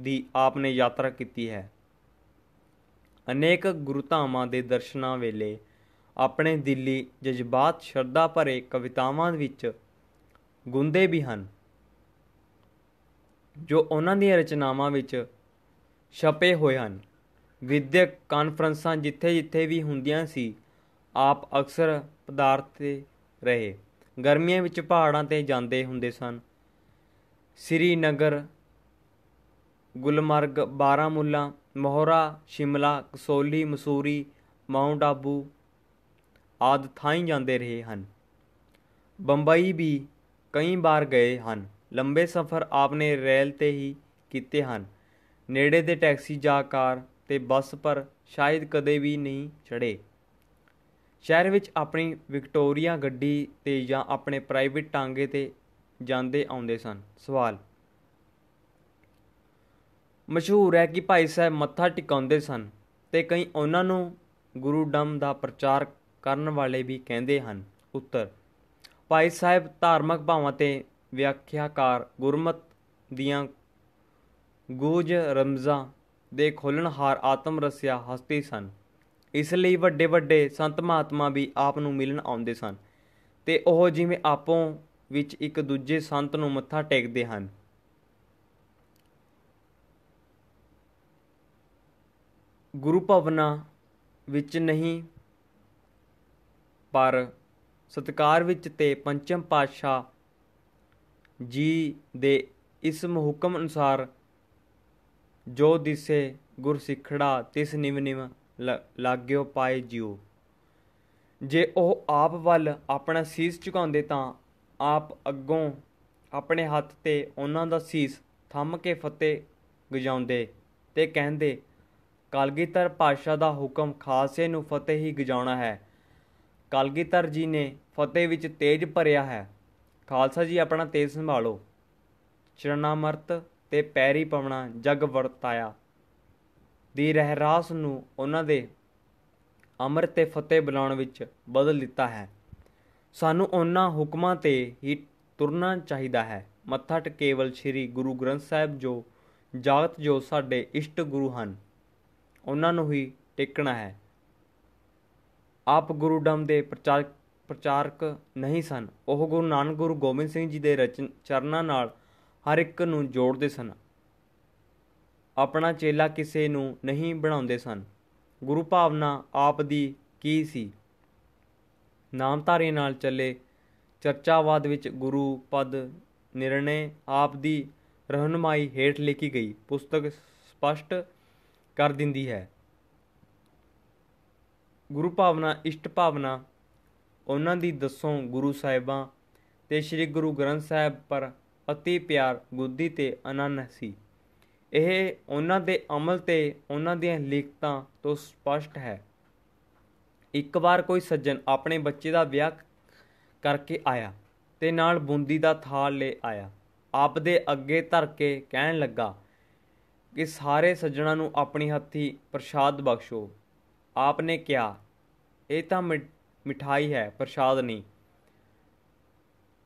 ਦੀ ਆਪ ਨੇ ਯਾਤਰਾ ਕੀਤੀ ਹੈ ਅਨੇਕ ਗੁਰਧਾਮਾਂ ਦੇ ਦਰਸ਼ਨਾਂ ਵੇਲੇ ਆਪਣੇ ਦਿੱਲੀ ਜਜ਼ਬਾਤ ਸ਼ਰਧਾ ਭਰੇ ਕਵਿਤਾਵਾਂ ਵਿੱਚ ਗੁੰਦੇ ਵੀ ਹਨ ਜੋ ਉਹਨਾਂ ਦੀਆਂ ਰਚਨਾਵਾਂ ਵਿੱਚ ਛਪੇ ਹੋਏ ਹਨ ਵਿਦਿਅਕ ਕਾਨਫਰੰਸਾਂ ਜਿੱਥੇ-ਜਿੱਥੇ ਵੀ ਹੁੰਦੀਆਂ ਸੀ ਆਪ ਅਕਸਰ ਪਦਾਰਤੇ ਰਹੇ ਗਰਮੀਆਂ ਵਿੱਚ ਪਹਾੜਾਂ ਤੇ ਜਾਂਦੇ ਹੁੰਦੇ ਸਨ ਸ੍ਰੀਨਗਰ ਗੁਲਮਰਗ ਬਾਰਾਮੁੱਲਾ ਮੋਹਰਾ ਸ਼ਿਮਲਾ ਕਸੋਲੀ ਮਸੂਰੀ ਮਾਉਂਟ ਆਬੂ ਆਦ ਥਾਈਂ ਜਾਂਦੇ ਰਹੇ ਹਨ ਬੰਬਈ ਵੀ ਕਈ ਵਾਰ ਗਏ ਹਨ ਲੰਬੇ ਸਫ਼ਰ ਆਪਨੇ ਰੇਲ ਤੇ ਹੀ ਕੀਤੇ ਹਨ ਨੇੜੇ ਦੇ ਟੈਕਸੀ ਜਾਂ ਕਾਰ ਤੇ ਬੱਸ ਪਰ ਸ਼ਾਇਦ ਕਦੇ ਵੀ ਨਹੀਂ ਚੜੇ ਸ਼ਹਿਰ ਵਿੱਚ ਆਪਣੀ ਵਿਕਟੋਰੀਆ ਗੱਡੀ ਤੇ ਜਾਂ ਆਪਣੇ ਪ੍ਰਾਈਵੇਟ ਟਾਂਗੇ ਤੇ ਜਾਂਦੇ ਆਉਂਦੇ ਸਨ ਸਵਾਲ ਮਸ਼ਹੂਰ ਹੈ ਕਿ ਭਾਈ ਸਾਹਿਬ ਮੱਥਾ ਟਿਕਾਉਂਦੇ ਸਨ ਤੇ ਕਈ ਉਹਨਾਂ ਨੂੰ ਗੁਰੂ ਡੰਮ ਦਾ ਪ੍ਰਚਾਰ ਕਰਨ ਵਾਲੇ ਵੀ ਕਹਿੰਦੇ ਹਨ ਉੱਤਰ ਭਾਈ ਸਾਹਿਬ ਧਾਰਮਿਕ ਭਾਵਾਂ ਤੇ ਵਿਆਖਿਆਕਾਰ ਗੁਰਮਤ ਦੀਆਂ ਗੂਜ ਰਮਜ਼ਾ ਦੇ ਖੋਲਣਹਾਰ ਆਤਮ ਰਸਿਆ ਹਸਤੀ ਸਨ ਇਸ ਲਈ ਵੱਡੇ ਵੱਡੇ ਸੰਤ ਮਹਾਤਮਾ ਵੀ ਆਪ ਨੂੰ ਮਿਲਣ ਆਉਂਦੇ ਸਨ ਤੇ ਉਹ ਜਿਵੇਂ ਆਪੋਂ ਵਿੱਚ ਇੱਕ ਦੂਜੇ ਸੰਤ ਨੂੰ ਮੱਥਾ ਟੇਕਦੇ ਹਨ ਗੁਰੂ ਭਵਨਾ ਵਿੱਚ ਨਹੀਂ ਪਰ ਸਤਕਾਰ ਵਿੱਚ ਤੇ ਪੰਚਮ ਪਾਤਸ਼ਾਹ ਜੀ ਦੇ ਇਸ ਹੁਕਮ ਅਨੁਸਾਰ ਜੋ ਦਿਸੇ ਗੁਰ ਸਿੱਖੜਾ ਤਿਸ ਨਿਮ ਨਿਮ ਲਾਗਿਓ ਪਾਏ ਜਿਉ ਜੇ ਉਹ ਆਪ ਵੱਲ ਆਪਣਾ ਸੀਸ ਝੁਕਾਉਂਦੇ ਤਾਂ ਆਪ ਅੱਗੋਂ ਆਪਣੇ ਹੱਥ ਤੇ ਉਹਨਾਂ ਦਾ ਸੀਸ ਥੰਮ ਕੇ ਫਤਿਹ ਗਜਾਉਂਦੇ ਤੇ ਕਹਿੰਦੇ ਕਲਗੀਧਰ ਪਾਸ਼ਾ ਦਾ ਹੁਕਮ ਖਾਸੇ ਨੂੰ ਫਤਿਹ ਹੀ ਗਜਾਉਣਾ ਹੈ ਕਲਗੀਧਰ ਜੀ ਨੇ ਫਤਿਹ ਵਿੱਚ ਤੇਜ ਭਰਿਆ ਹੈ ਖਾਲਸਾ ਜੀ ਆਪਣਾ ਤੇਜ ਸੰਭਾਲੋ ਚਰਨਾਮਰਤ ਤੇ ਪੈਰੀ ਪਵਣਾ ਜਗ ਵਰਤਾਇਆ ਦੀ ਰਹਿਰਾਸ ਨੂੰ ਉਹਨਾਂ ਦੇ ਅਮਰ ਤੇ ਫਤਿਹ ਬਣਾਉਣ ਵਿੱਚ ਬਦਲ ਦਿੱਤਾ ਹੈ ਸਾਨੂੰ ਉਹਨਾਂ ਹੁਕਮਾਂ ਤੇ ਹੀ ਤੁਰਨਾ ਚਾਹੀਦਾ ਹੈ ਮੱਥਾ ਟਕੇਵਲ ਸ੍ਰੀ ਗੁਰੂ ਗ੍ਰੰਥ ਸਾਹਿਬ ਜੋ ਜਾਗਤ ਜੋ ਸਾਡੇ ਇਸ਼ਟ ਗੁਰੂ ਹਨ ਉਹਨਾਂ ਨੂੰ ਹੀ ਟੇਕਣਾ ਹੈ ਆਪ ਗੁਰੂ ਡੰਮ ਦੇ ਪ੍ਰਚਾਰਕ ਪ੍ਰਚਾਰਕ ਨਹੀਂ ਸਨ ਉਹ ਗੁਰੂ ਨਾਨਕ ਗੁਰੂ ਗੋਬਿੰਦ ਸਿੰਘ ਜੀ ਦੇ ਰਚਨ ਚਰਨਾਂ ਨਾਲ ਹਰ ਇੱਕ ਨੂੰ ਜੋੜਦੇ ਸਨ ਆਪਣਾ ਚੇਲਾ ਕਿਸੇ ਨੂੰ ਨਹੀਂ ਬਣਾਉਂਦੇ ਸਨ ਗੁਰੂ ਭਾਵਨਾ ਆਪ ਦੀ ਕੀ ਸੀ ਨਾਮਧਾਰੀ ਨਾਲ ਚੱਲੇ ਚਰਚਾਵਾਦ ਵਿੱਚ ਗੁਰੂ ਪਦ ਨਿਰਣੇ ਆਪ ਦੀ ਰਹਿਨਮਾਈ ਹੇਠ ਲਿਖੀ ਗਈ ਪੁਸਤਕ ਸਪਸ਼ਟ ਕਰ ਦਿੰਦੀ ਹੈ ਗੁਰੂ ਭਾਵਨਾ ਇਸ਼ਟ ਭਾਵਨਾ ਉਹਨਾਂ ਦੀ ਦੱਸੋ ਗੁਰੂ ਸਾਹਿਬਾਂ ਤੇ ਸ੍ਰੀ ਗੁਰੂ ਗ੍ਰੰਥ ਸਾਹਿਬ ਪਰ ਅਤੀ ਪਿਆਰ ਗੁੱਦੀ ਤੇ ਅਨੰਨ ਸੀ ਇਹ ਉਹਨਾਂ ਦੇ ਅਮਲ ਤੇ ਉਹਨਾਂ ਦੀਆਂ ਲਿਖਤਾਂ ਤੋਂ ਸਪਸ਼ਟ ਹੈ ਇੱਕ ਵਾਰ ਕੋਈ ਸੱਜਣ ਆਪਣੇ ਬੱਚੇ ਦਾ ਵਿਆਹ ਕਰਕੇ ਆਇਆ ਤੇ ਨਾਲ ਬੁੰਦੀ ਦਾ ਥਾਲ ਲੈ ਆਇਆ ਆਪ ਦੇ ਅੱਗੇ ਧਰ ਕੇ ਕਹਿਣ ਲੱਗਾ ਕਿ ਸਾਰੇ ਸੱਜਣਾ ਨੂੰ ਆਪਣੀ ਹੱਥੀ ਪ੍ਰਸ਼ਾਦ ਬਖਸ਼ੋ ਨੇ ਕਿਹਾ ਇਹ ਤਾਂ ਮਿਠਾਈ ਹੈ ਪ੍ਰਸ਼ਾਦ ਨਹੀਂ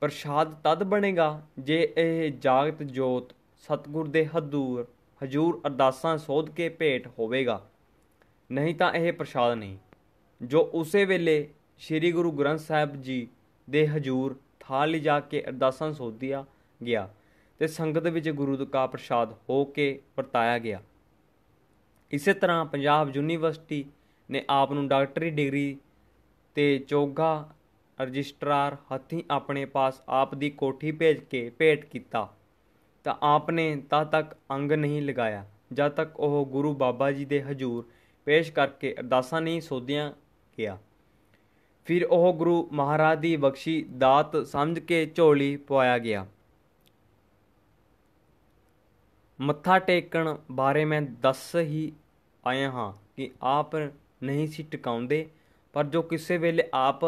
ਪ੍ਰਸ਼ਾਦ ਤਦ ਬਣੇਗਾ ਜੇ ਇਹ ਜਾਗਤ ਜੋਤ ਸਤਗੁਰ ਦੇ ਹਦੂਰ ਹਜੂਰ ਅਰਦਾਸਾਂ ਸੋਧ ਕੇ ਭੇਟ ਹੋਵੇਗਾ ਨਹੀਂ ਤਾਂ ਇਹ ਪ੍ਰਸ਼ਾਦ ਨਹੀਂ ਜੋ ਉਸੇ ਵੇਲੇ ਸ੍ਰੀ ਗੁਰੂ ਗ੍ਰੰਥ ਸਾਹਿਬ ਜੀ ਦੇ ਹਜੂਰ ਥਾਲ ਜਾ ਕੇ ਅਰਦਾਸਾਂ ਸੋਧਿਆ ਗਿਆ ਤੇ ਸੰਗਤ ਵਿੱਚ ਗੁਰੂ ਦਾ ਪ੍ਰਸ਼ਾਦ ਹੋ ਕੇ ਵਰਤਾਇਆ ਗਿਆ ਇਸੇ ਤਰ੍ਹਾਂ ਪੰਜਾਬ ਯੂਨੀਵਰਸਿਟੀ ਨੇ ਆਪ ਨੂੰ ਡਾਕਟਰੀ ਡਿਗਰੀ ਤੇ ਚੋਗਾ ਰਜਿਸਟਰਾਰ ਹੱਥੀਂ ਆਪਣੇ ਪਾਸ ਆਪ ਦੀ ਕੋਠੀ ਭੇਜ ਕੇ ਭੇਟ ਕੀਤਾ ਤਾਂ ਆਪ ਨੇ ਤਦ ਤੱਕ ਅੰਗ ਨਹੀਂ ਲਗਾਇਆ ਜਦ ਤੱਕ ਉਹ ਗੁਰੂ ਬਾਬਾ ਜੀ ਦੇ ਹਜ਼ੂਰ ਪੇਸ਼ ਕਰਕੇ ਅਰਦਾਸਾਂ ਨਹੀਂ ਸੋਧਿਆ ਗਿਆ ਫਿਰ ਉਹ ਗੁਰੂ ਮਹਾਰਾਜ ਦੀ ਬਖਸ਼ੀ ਦਾਤ ਸਮਝ ਕੇ ਝੋਲੀ ਪਵਾਇਆ ਗਿਆ ਮੱਥਾ ਟੇਕਣ ਬਾਰੇ ਮੈਂ ਦੱਸ ਹੀ ਆਇਆ ਹਾਂ ਕਿ ਆਪ ਨਹੀਂ ਸੀ ਟਿਕਾਉਂਦੇ ਪਰ ਜੋ ਕਿਸੇ ਵੇਲੇ ਆਪ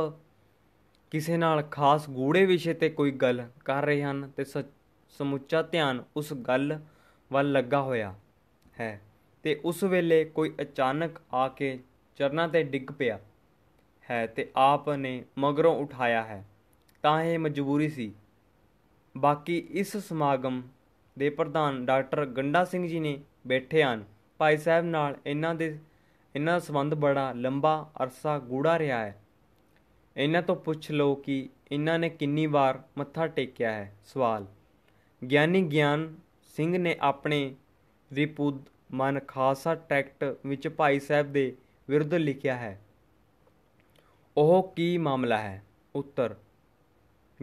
ਕਿਸੇ ਨਾਲ ਖਾਸ ਗੂੜੇ ਵਿਸ਼ੇ ਤੇ ਕੋਈ ਗੱਲ ਕਰ ਰਹੇ ਹਨ ਤੇ ਸਮੁੱਚਾ ਧਿਆਨ ਉਸ ਗੱਲ ਵੱਲ ਲੱਗਾ ਹੋਇਆ ਹੈ ਤੇ ਉਸ ਵੇਲੇ ਕੋਈ ਅਚਾਨਕ ਆ ਕੇ ਚਰਨਾਂ ਤੇ ਡਿੱਗ ਪਿਆ ਹੈ ਤੇ ਆਪ ਨੇ ਮਗਰੋਂ ਉਠਾਇਆ ਹੈ ਤਾਂ ਇਹ ਮਜਬੂਰੀ ਸੀ ਬਾਕੀ ਇਸ ਸਮਾਗਮ ਦੇ ਪ੍ਰਧਾਨ ਡਾਕਟਰ ਗੰਡਾ ਸਿੰਘ ਜੀ ਨੇ ਬੈਠੇ ਹਨ ਭਾਈ ਸਾਹਿਬ ਨਾਲ ਇਹਨਾਂ ਦੇ ਇਹਨਾਂ ਦਾ ਸੰਬੰਧ ਬੜਾ ਲੰਬਾ ਅਰਸਾ ਗੂੜਾ ਰਿਹਾ ਹੈ ਇਹਨਾਂ ਤੋਂ ਪੁੱਛ ਲਓ ਕਿ ਇਹਨਾਂ ਨੇ ਕਿੰਨੀ ਵਾਰ ਮੱਥਾ ਟੇਕਿਆ ਹੈ ਸਵਾਲ ਗਿਆਨੀ ਗਿਆਨ ਸਿੰਘ ਨੇ ਆਪਣੇ ਰਿਪੁੱਦ ਮਨ ਖਾਸਾ ਟੈਕਟ ਵਿੱਚ ਭਾਈ ਸਾਹਿਬ ਦੇ ਵਿਰੁੱਧ ਲਿਖਿਆ ਹੈ ਉਹ ਕੀ ਮਾਮਲਾ ਹੈ ਉੱਤਰ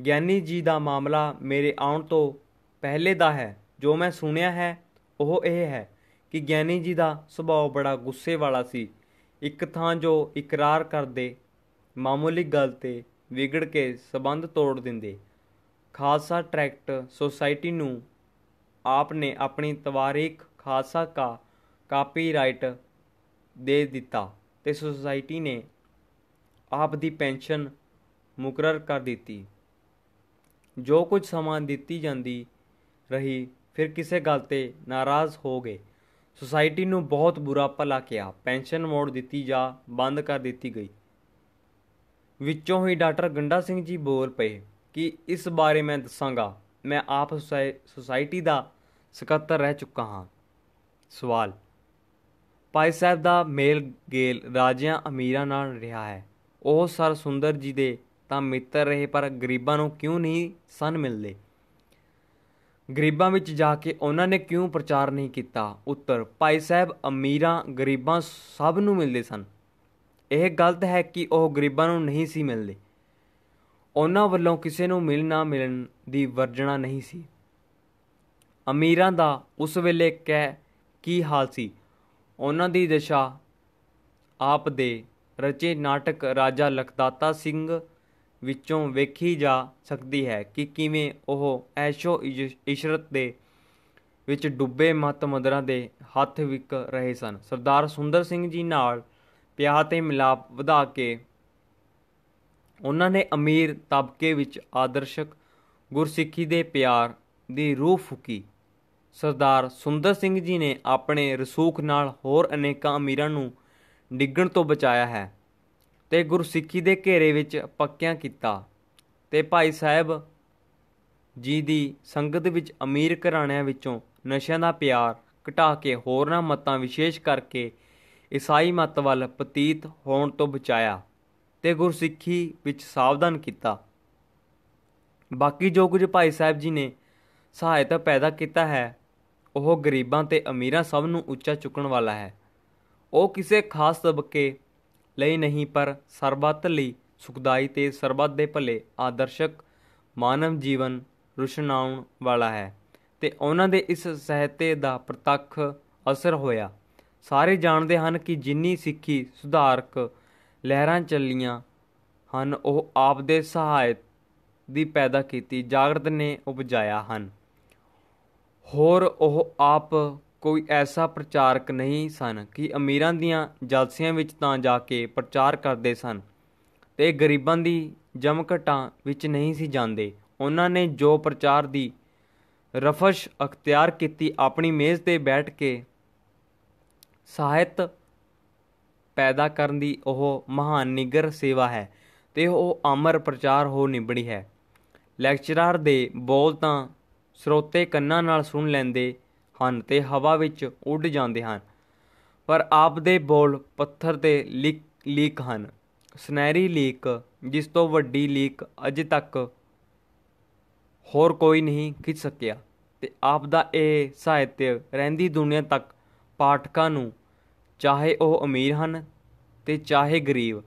ਗਿਆਨੀ ਜੀ ਦਾ ਮਾਮਲਾ ਮੇਰੇ ਆਉਣ ਤੋਂ ਪਹਿਲੇ ਦਾ ਹੈ ਜੋ ਮੈਂ ਸੁਣਿਆ ਹੈ ਉਹ ਇਹ ਹੈ ਕਿ ਗਿਆਨੀ ਜੀ ਦਾ ਸੁਭਾਅ ਬੜਾ ਗੁੱਸੇ ਵਾਲਾ ਸੀ ਇੱਕ ਥਾਂ ਜੋ ਇਕਰਾਰ ਕਰਦੇ ਮਾਮੂਲੀ ਗੱਲ ਤੇ ਵਿਗੜ ਕੇ ਸਬੰਧ ਤੋੜ ਦਿੰਦੇ ਖਾਲਸਾ ਟ੍ਰੈਕਟ ਸੋਸਾਇਟੀ ਨੂੰ ਆਪ ਨੇ ਆਪਣੀ ਤਵਾਰੀਖ ਖਾਲਸਾ ਕਾ ਕਾਪੀਰਾਈਟ ਦੇ ਦਿੱਤਾ ਤੇ ਸੋਸਾਇਟੀ ਨੇ ਆਪ ਦੀ ਪੈਨਸ਼ਨ ਮੁਕਰਰ ਕਰ ਦਿੱਤੀ ਜੋ ਕੁਝ ਸਮਾਂ ਦਿੱਤੀ ਜਾਂਦੀ ਰਹੀ ਫਿਰ ਕਿਸੇ ਗੱਲ ਤੇ ਨਾਰਾਜ਼ ਹੋ ਗਏ ਸੁਸਾਇਟੀ ਨੂੰ ਬਹੁਤ ਬੁਰਾ ਭਲਾ ਕਿਹਾ ਪੈਨਸ਼ਨ ਮੋੜ ਦਿੱਤੀ ਜਾਂ ਬੰਦ ਕਰ ਦਿੱਤੀ ਗਈ ਵਿੱਚੋਂ ਹੀ ਡਾਕਟਰ ਗੰਡਾ ਸਿੰਘ ਜੀ ਬੋਲ ਪਏ ਕਿ ਇਸ ਬਾਰੇ ਮੈਂ ਦੱਸਾਂਗਾ ਮੈਂ ਆਪ ਸੁਸਾਇਟੀ ਦਾ ਸਕੱਤਰ ਰਹਿ ਚੁੱਕਾ ਹਾਂ ਸਵਾਲ ਪਾਈ ਸਾਹਿਬ ਦਾ ਮੇਲ ਗੇਲ ਰਾਜਿਆਂ ਅਮੀਰਾਂ ਨਾਲ ਰਿਹਾ ਹੈ ਉਹ ਸਰ ਸੁੰਦਰ ਜੀ ਦੇ ਤਾਂ ਮਿੱਤਰ ਰਹੇ ਪਰ ਗਰੀਬਾਂ ਨੂੰ ਕਿਉਂ ਨਹੀਂ ਸਨ ਮਿਲਦੇ ਗਰੀਬਾਂ ਵਿੱਚ ਜਾ ਕੇ ਉਹਨਾਂ ਨੇ ਕਿਉਂ ਪ੍ਰਚਾਰ ਨਹੀਂ ਕੀਤਾ ਉੱਤਰ ਭਾਈ ਸਾਹਿਬ ਅਮੀਰਾਂ ਗਰੀਬਾਂ ਸਭ ਨੂੰ ਮਿਲਦੇ ਸਨ ਇਹ ਗਲਤ ਹੈ ਕਿ ਉਹ ਗਰੀਬਾਂ ਨੂੰ ਨਹੀਂ ਸੀ ਮਿਲਦੇ ਉਹਨਾਂ ਵੱਲੋਂ ਕਿਸੇ ਨੂੰ ਮਿਲਣਾ ਮਿਲਣ ਦੀ ਵਰਜਣਾ ਨਹੀਂ ਸੀ ਅਮੀਰਾਂ ਦਾ ਉਸ ਵੇਲੇ ਕਹਿ ਕੀ ਹਾਲ ਸੀ ਉਹਨਾਂ ਦੀ ਦਸ਼ਾ ਆਪ ਦੇ ਰਚੇ ਨਾਟਕ ਰਾਜਾ ਲਖਦਾਤਾ ਸਿੰਘ ਵਿੱਚੋਂ ਵੇਖੀ ਜਾ ਸਕਦੀ ਹੈ ਕਿ ਕਿਵੇਂ ਉਹ ਐਸ਼ੋ ਇਸ਼ਰਤ ਦੇ ਵਿੱਚ ਡੁੱਬੇ ਮਤ ਮਦਰਾਂ ਦੇ ਹੱਥ ਵਿਕ ਰਹੇ ਸਨ ਸਰਦਾਰ ਸੁੰਦਰ ਸਿੰਘ ਜੀ ਨਾਲ ਪਿਆਹ ਤੇ ਮਿਲਾਪ ਵਧਾ ਕੇ ਉਹਨਾਂ ਨੇ ਅਮੀਰ ਤਬਕੇ ਵਿੱਚ ਆਦਰਸ਼ਕ ਗੁਰਸਿੱਖੀ ਦੇ ਪਿਆਰ ਦੀ ਰੂਹ ਫੂਕੀ ਸਰਦਾਰ ਸੁੰਦਰ ਸਿੰਘ ਜੀ ਨੇ ਆਪਣੇ ਰਸੂਖ ਨਾਲ ਹੋਰ ਅਨੇਕਾਂ ਅਮੀਰਾਂ ਨੂੰ ਡਿੱਗਣ ਤੋਂ ਬਚਾਇਆ ਹੈ ਤੇ ਗੁਰਸਿੱਖੀ ਦੇ ਘੇਰੇ ਵਿੱਚ ਪੱਕਿਆਂ ਕੀਤਾ ਤੇ ਭਾਈ ਸਾਹਿਬ ਜੀ ਦੀ ਸੰਗਤ ਵਿੱਚ ਅਮੀਰ ਘਰਾਣਿਆਂ ਵਿੱਚੋਂ ਨਸ਼ਿਆਂ ਦਾ ਪਿਆਰ ਘਟਾ ਕੇ ਹੋਰਨਾਂ ਮਤਾਂ ਵਿਸ਼ੇਸ਼ ਕਰਕੇ ਈਸਾਈ ਮਤ ਵੱਲ ਪਤੀਤ ਹੋਣ ਤੋਂ ਬਚਾਇਆ ਤੇ ਗੁਰਸਿੱਖੀ ਵਿੱਚ ਸਾਵਧਾਨ ਕੀਤਾ ਬਾਕੀ ਜੋ ਕੁਝ ਭਾਈ ਸਾਹਿਬ ਜੀ ਨੇ ਸਹਾਇਤਾ ਪੈਦਾ ਕੀਤਾ ਹੈ ਉਹ ਗਰੀਬਾਂ ਤੇ ਅਮੀਰਾਂ ਸਭ ਨੂੰ ਉੱਚਾ ਚੁੱਕਣ ਵਾਲਾ ਹੈ ਉਹ ਕਿਸੇ ਖਾਸ ਤਬਕੇ ਲਈ ਨਹੀਂ ਪਰ ਸਰਬੱਤ ਲਈ ਸੁਖਦਾਈ ਤੇ ਸਰਬੱਤ ਦੇ ਭਲੇ ਆਦਰਸ਼ਕ ਮਾਨਵ ਜੀਵਨ ਰੁਸ਼ਨਾਉਣ ਵਾਲਾ ਹੈ ਤੇ ਉਹਨਾਂ ਦੇ ਇਸ ਸਹਿਤੇ ਦਾ ਪ੍ਰਤੱਖ ਅਸਰ ਹੋਇਆ ਸਾਰੇ ਜਾਣਦੇ ਹਨ ਕਿ ਜਿੰਨੀ ਸਿੱਖੀ ਸੁਧਾਰਕ ਲਹਿਰਾਂ ਚੱਲੀਆਂ ਹਨ ਉਹ ਆਪ ਦੇ ਸਹਾਇਤ ਦੀ ਪੈਦਾ ਕੀਤੀ ਜਾਗਰਤ ਨੇ ਉਪਜਾਇਆ ਹਨ ਹੋਰ ਉਹ ਆਪ ਕੋਈ ਐਸਾ ਪ੍ਰਚਾਰਕ ਨਹੀਂ ਸਨ ਕਿ ਅਮੀਰਾਂ ਦੀਆਂ ਜਲਸਿਆਂ ਵਿੱਚ ਤਾਂ ਜਾ ਕੇ ਪ੍ਰਚਾਰ ਕਰਦੇ ਸਨ ਤੇ ਗਰੀਬਾਂ ਦੀ ਜਮਕਟਾਂ ਵਿੱਚ ਨਹੀਂ ਸੀ ਜਾਂਦੇ ਉਹਨਾਂ ਨੇ ਜੋ ਪ੍ਰਚਾਰ ਦੀ ਰਫਸ਼ ਅਖਤਿਆਰ ਕੀਤੀ ਆਪਣੀ ਮੇਜ਼ ਤੇ ਬੈਠ ਕੇ ਸਾਹਿਤ ਪੈਦਾ ਕਰਨ ਦੀ ਉਹ ਮਹਾਨ ਨਿਗਰ ਸੇਵਾ ਹੈ ਤੇ ਉਹ ਅਮਰ ਪ੍ਰਚਾਰ ਹੋ ਨਿਬੜੀ ਹੈ ਲੈਕਚਰਰ ਦੇ ਬੋਲ ਤਾਂ ਸਰੋਤੇ ਕੰਨਾਂ ਨਾਲ ਸੁਣ ਲੈਂਦੇ ਹਨ ਤੇ ਹਵਾ ਵਿੱਚ ਉੱਡ ਜਾਂਦੇ ਹਨ ਪਰ ਆਪ ਦੇ ਬੋਲ ਪੱਥਰ ਤੇ ਲੀਕ ਹਨ ਸਨੈਰੀ ਲੀਕ ਜਿਸ ਤੋਂ ਵੱਡੀ ਲੀਕ ਅਜੇ ਤੱਕ ਹੋਰ ਕੋਈ ਨਹੀਂ ਖਿੱਚ ਸਕਿਆ ਤੇ ਆਪ ਦਾ ਇਹ ਸਾਹਿਤ ਰਹਿੰਦੀ ਦੁਨੀਆ ਤੱਕ ਪਾਠਕਾਂ ਨੂੰ ਚਾਹੇ ਉਹ ਅਮੀਰ ਹਨ ਤੇ ਚਾਹੇ ਗਰੀਬ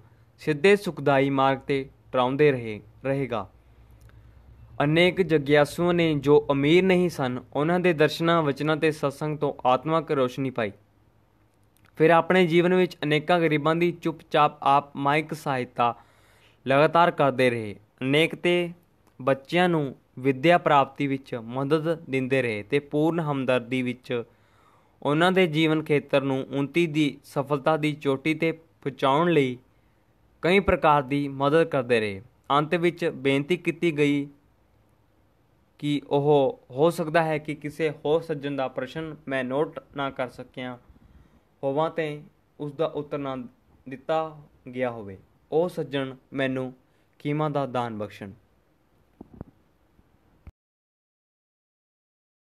ਸਿੱਧੇ ਸੁਖਦਾਈ ਮਾਰਗ ਤੇ ਟਰਾਉਂਦੇ ਰਹੇ ਰਹੇਗਾ ਅਨੇਕ ਜਗਿਆਸੂਆਂ ਨੇ ਜੋ ਅਮੀਰ ਨਹੀਂ ਸਨ ਉਹਨਾਂ ਦੇ ਦਰਸ਼ਨਾਂ ਵਚਨਾਂ ਤੇ ਸਤਸੰਗ ਤੋਂ ਆਤਮਿਕ ਰੋਸ਼ਨੀ ਪਾਈ ਫਿਰ ਆਪਣੇ ਜੀਵਨ ਵਿੱਚ ਅਨੇਕਾਂ ਗਰੀਬਾਂ ਦੀ ਚੁੱਪਚਾਪ ਆਪ ਮਾਇਕ ਸਹਾਇਤਾ ਲਗਾਤਾਰ ਕਰਦੇ ਰਹੇ ਅਨੇਕ ਤੇ ਬੱਚਿਆਂ ਨੂੰ ਵਿਦਿਆ ਪ੍ਰਾਪਤੀ ਵਿੱਚ ਮਦਦ ਦਿੰਦੇ ਰਹੇ ਤੇ ਪੂਰਨ ਹਮਦਰਦੀ ਵਿੱਚ ਉਹਨਾਂ ਦੇ ਜੀਵਨ ਖੇਤਰ ਨੂੰ ਉਨਤੀ ਦੀ ਸਫਲਤਾ ਦੀ ਚੋਟੀ ਤੇ ਪਹੁੰਚਾਉਣ ਲਈ ਕਈ ਪ੍ਰਕਾਰ ਦੀ ਮਦਦ ਕਰਦੇ ਰਹੇ ਅੰਤ ਵਿੱਚ ਬੇਨਤੀ ਕੀਤੀ ਗਈ ਕਿ ਉਹ ਹੋ ਸਕਦਾ ਹੈ ਕਿ ਕਿਸੇ ਹੋਰ ਸੱਜਣ ਦਾ ਪ੍ਰਸ਼ਨ ਮੈਂ ਨੋਟ ਨਾ ਕਰ ਸਕਿਆ ਹੋਵਾਂ ਤੇ ਉਸ ਦਾ ਉੱਤਰ ਨਾ ਦਿੱਤਾ ਗਿਆ ਹੋਵੇ ਉਹ ਸੱਜਣ ਮੈਨੂੰ ਕੀਮਾ ਦਾ ਦਾਨ ਬਖਸ਼ਣ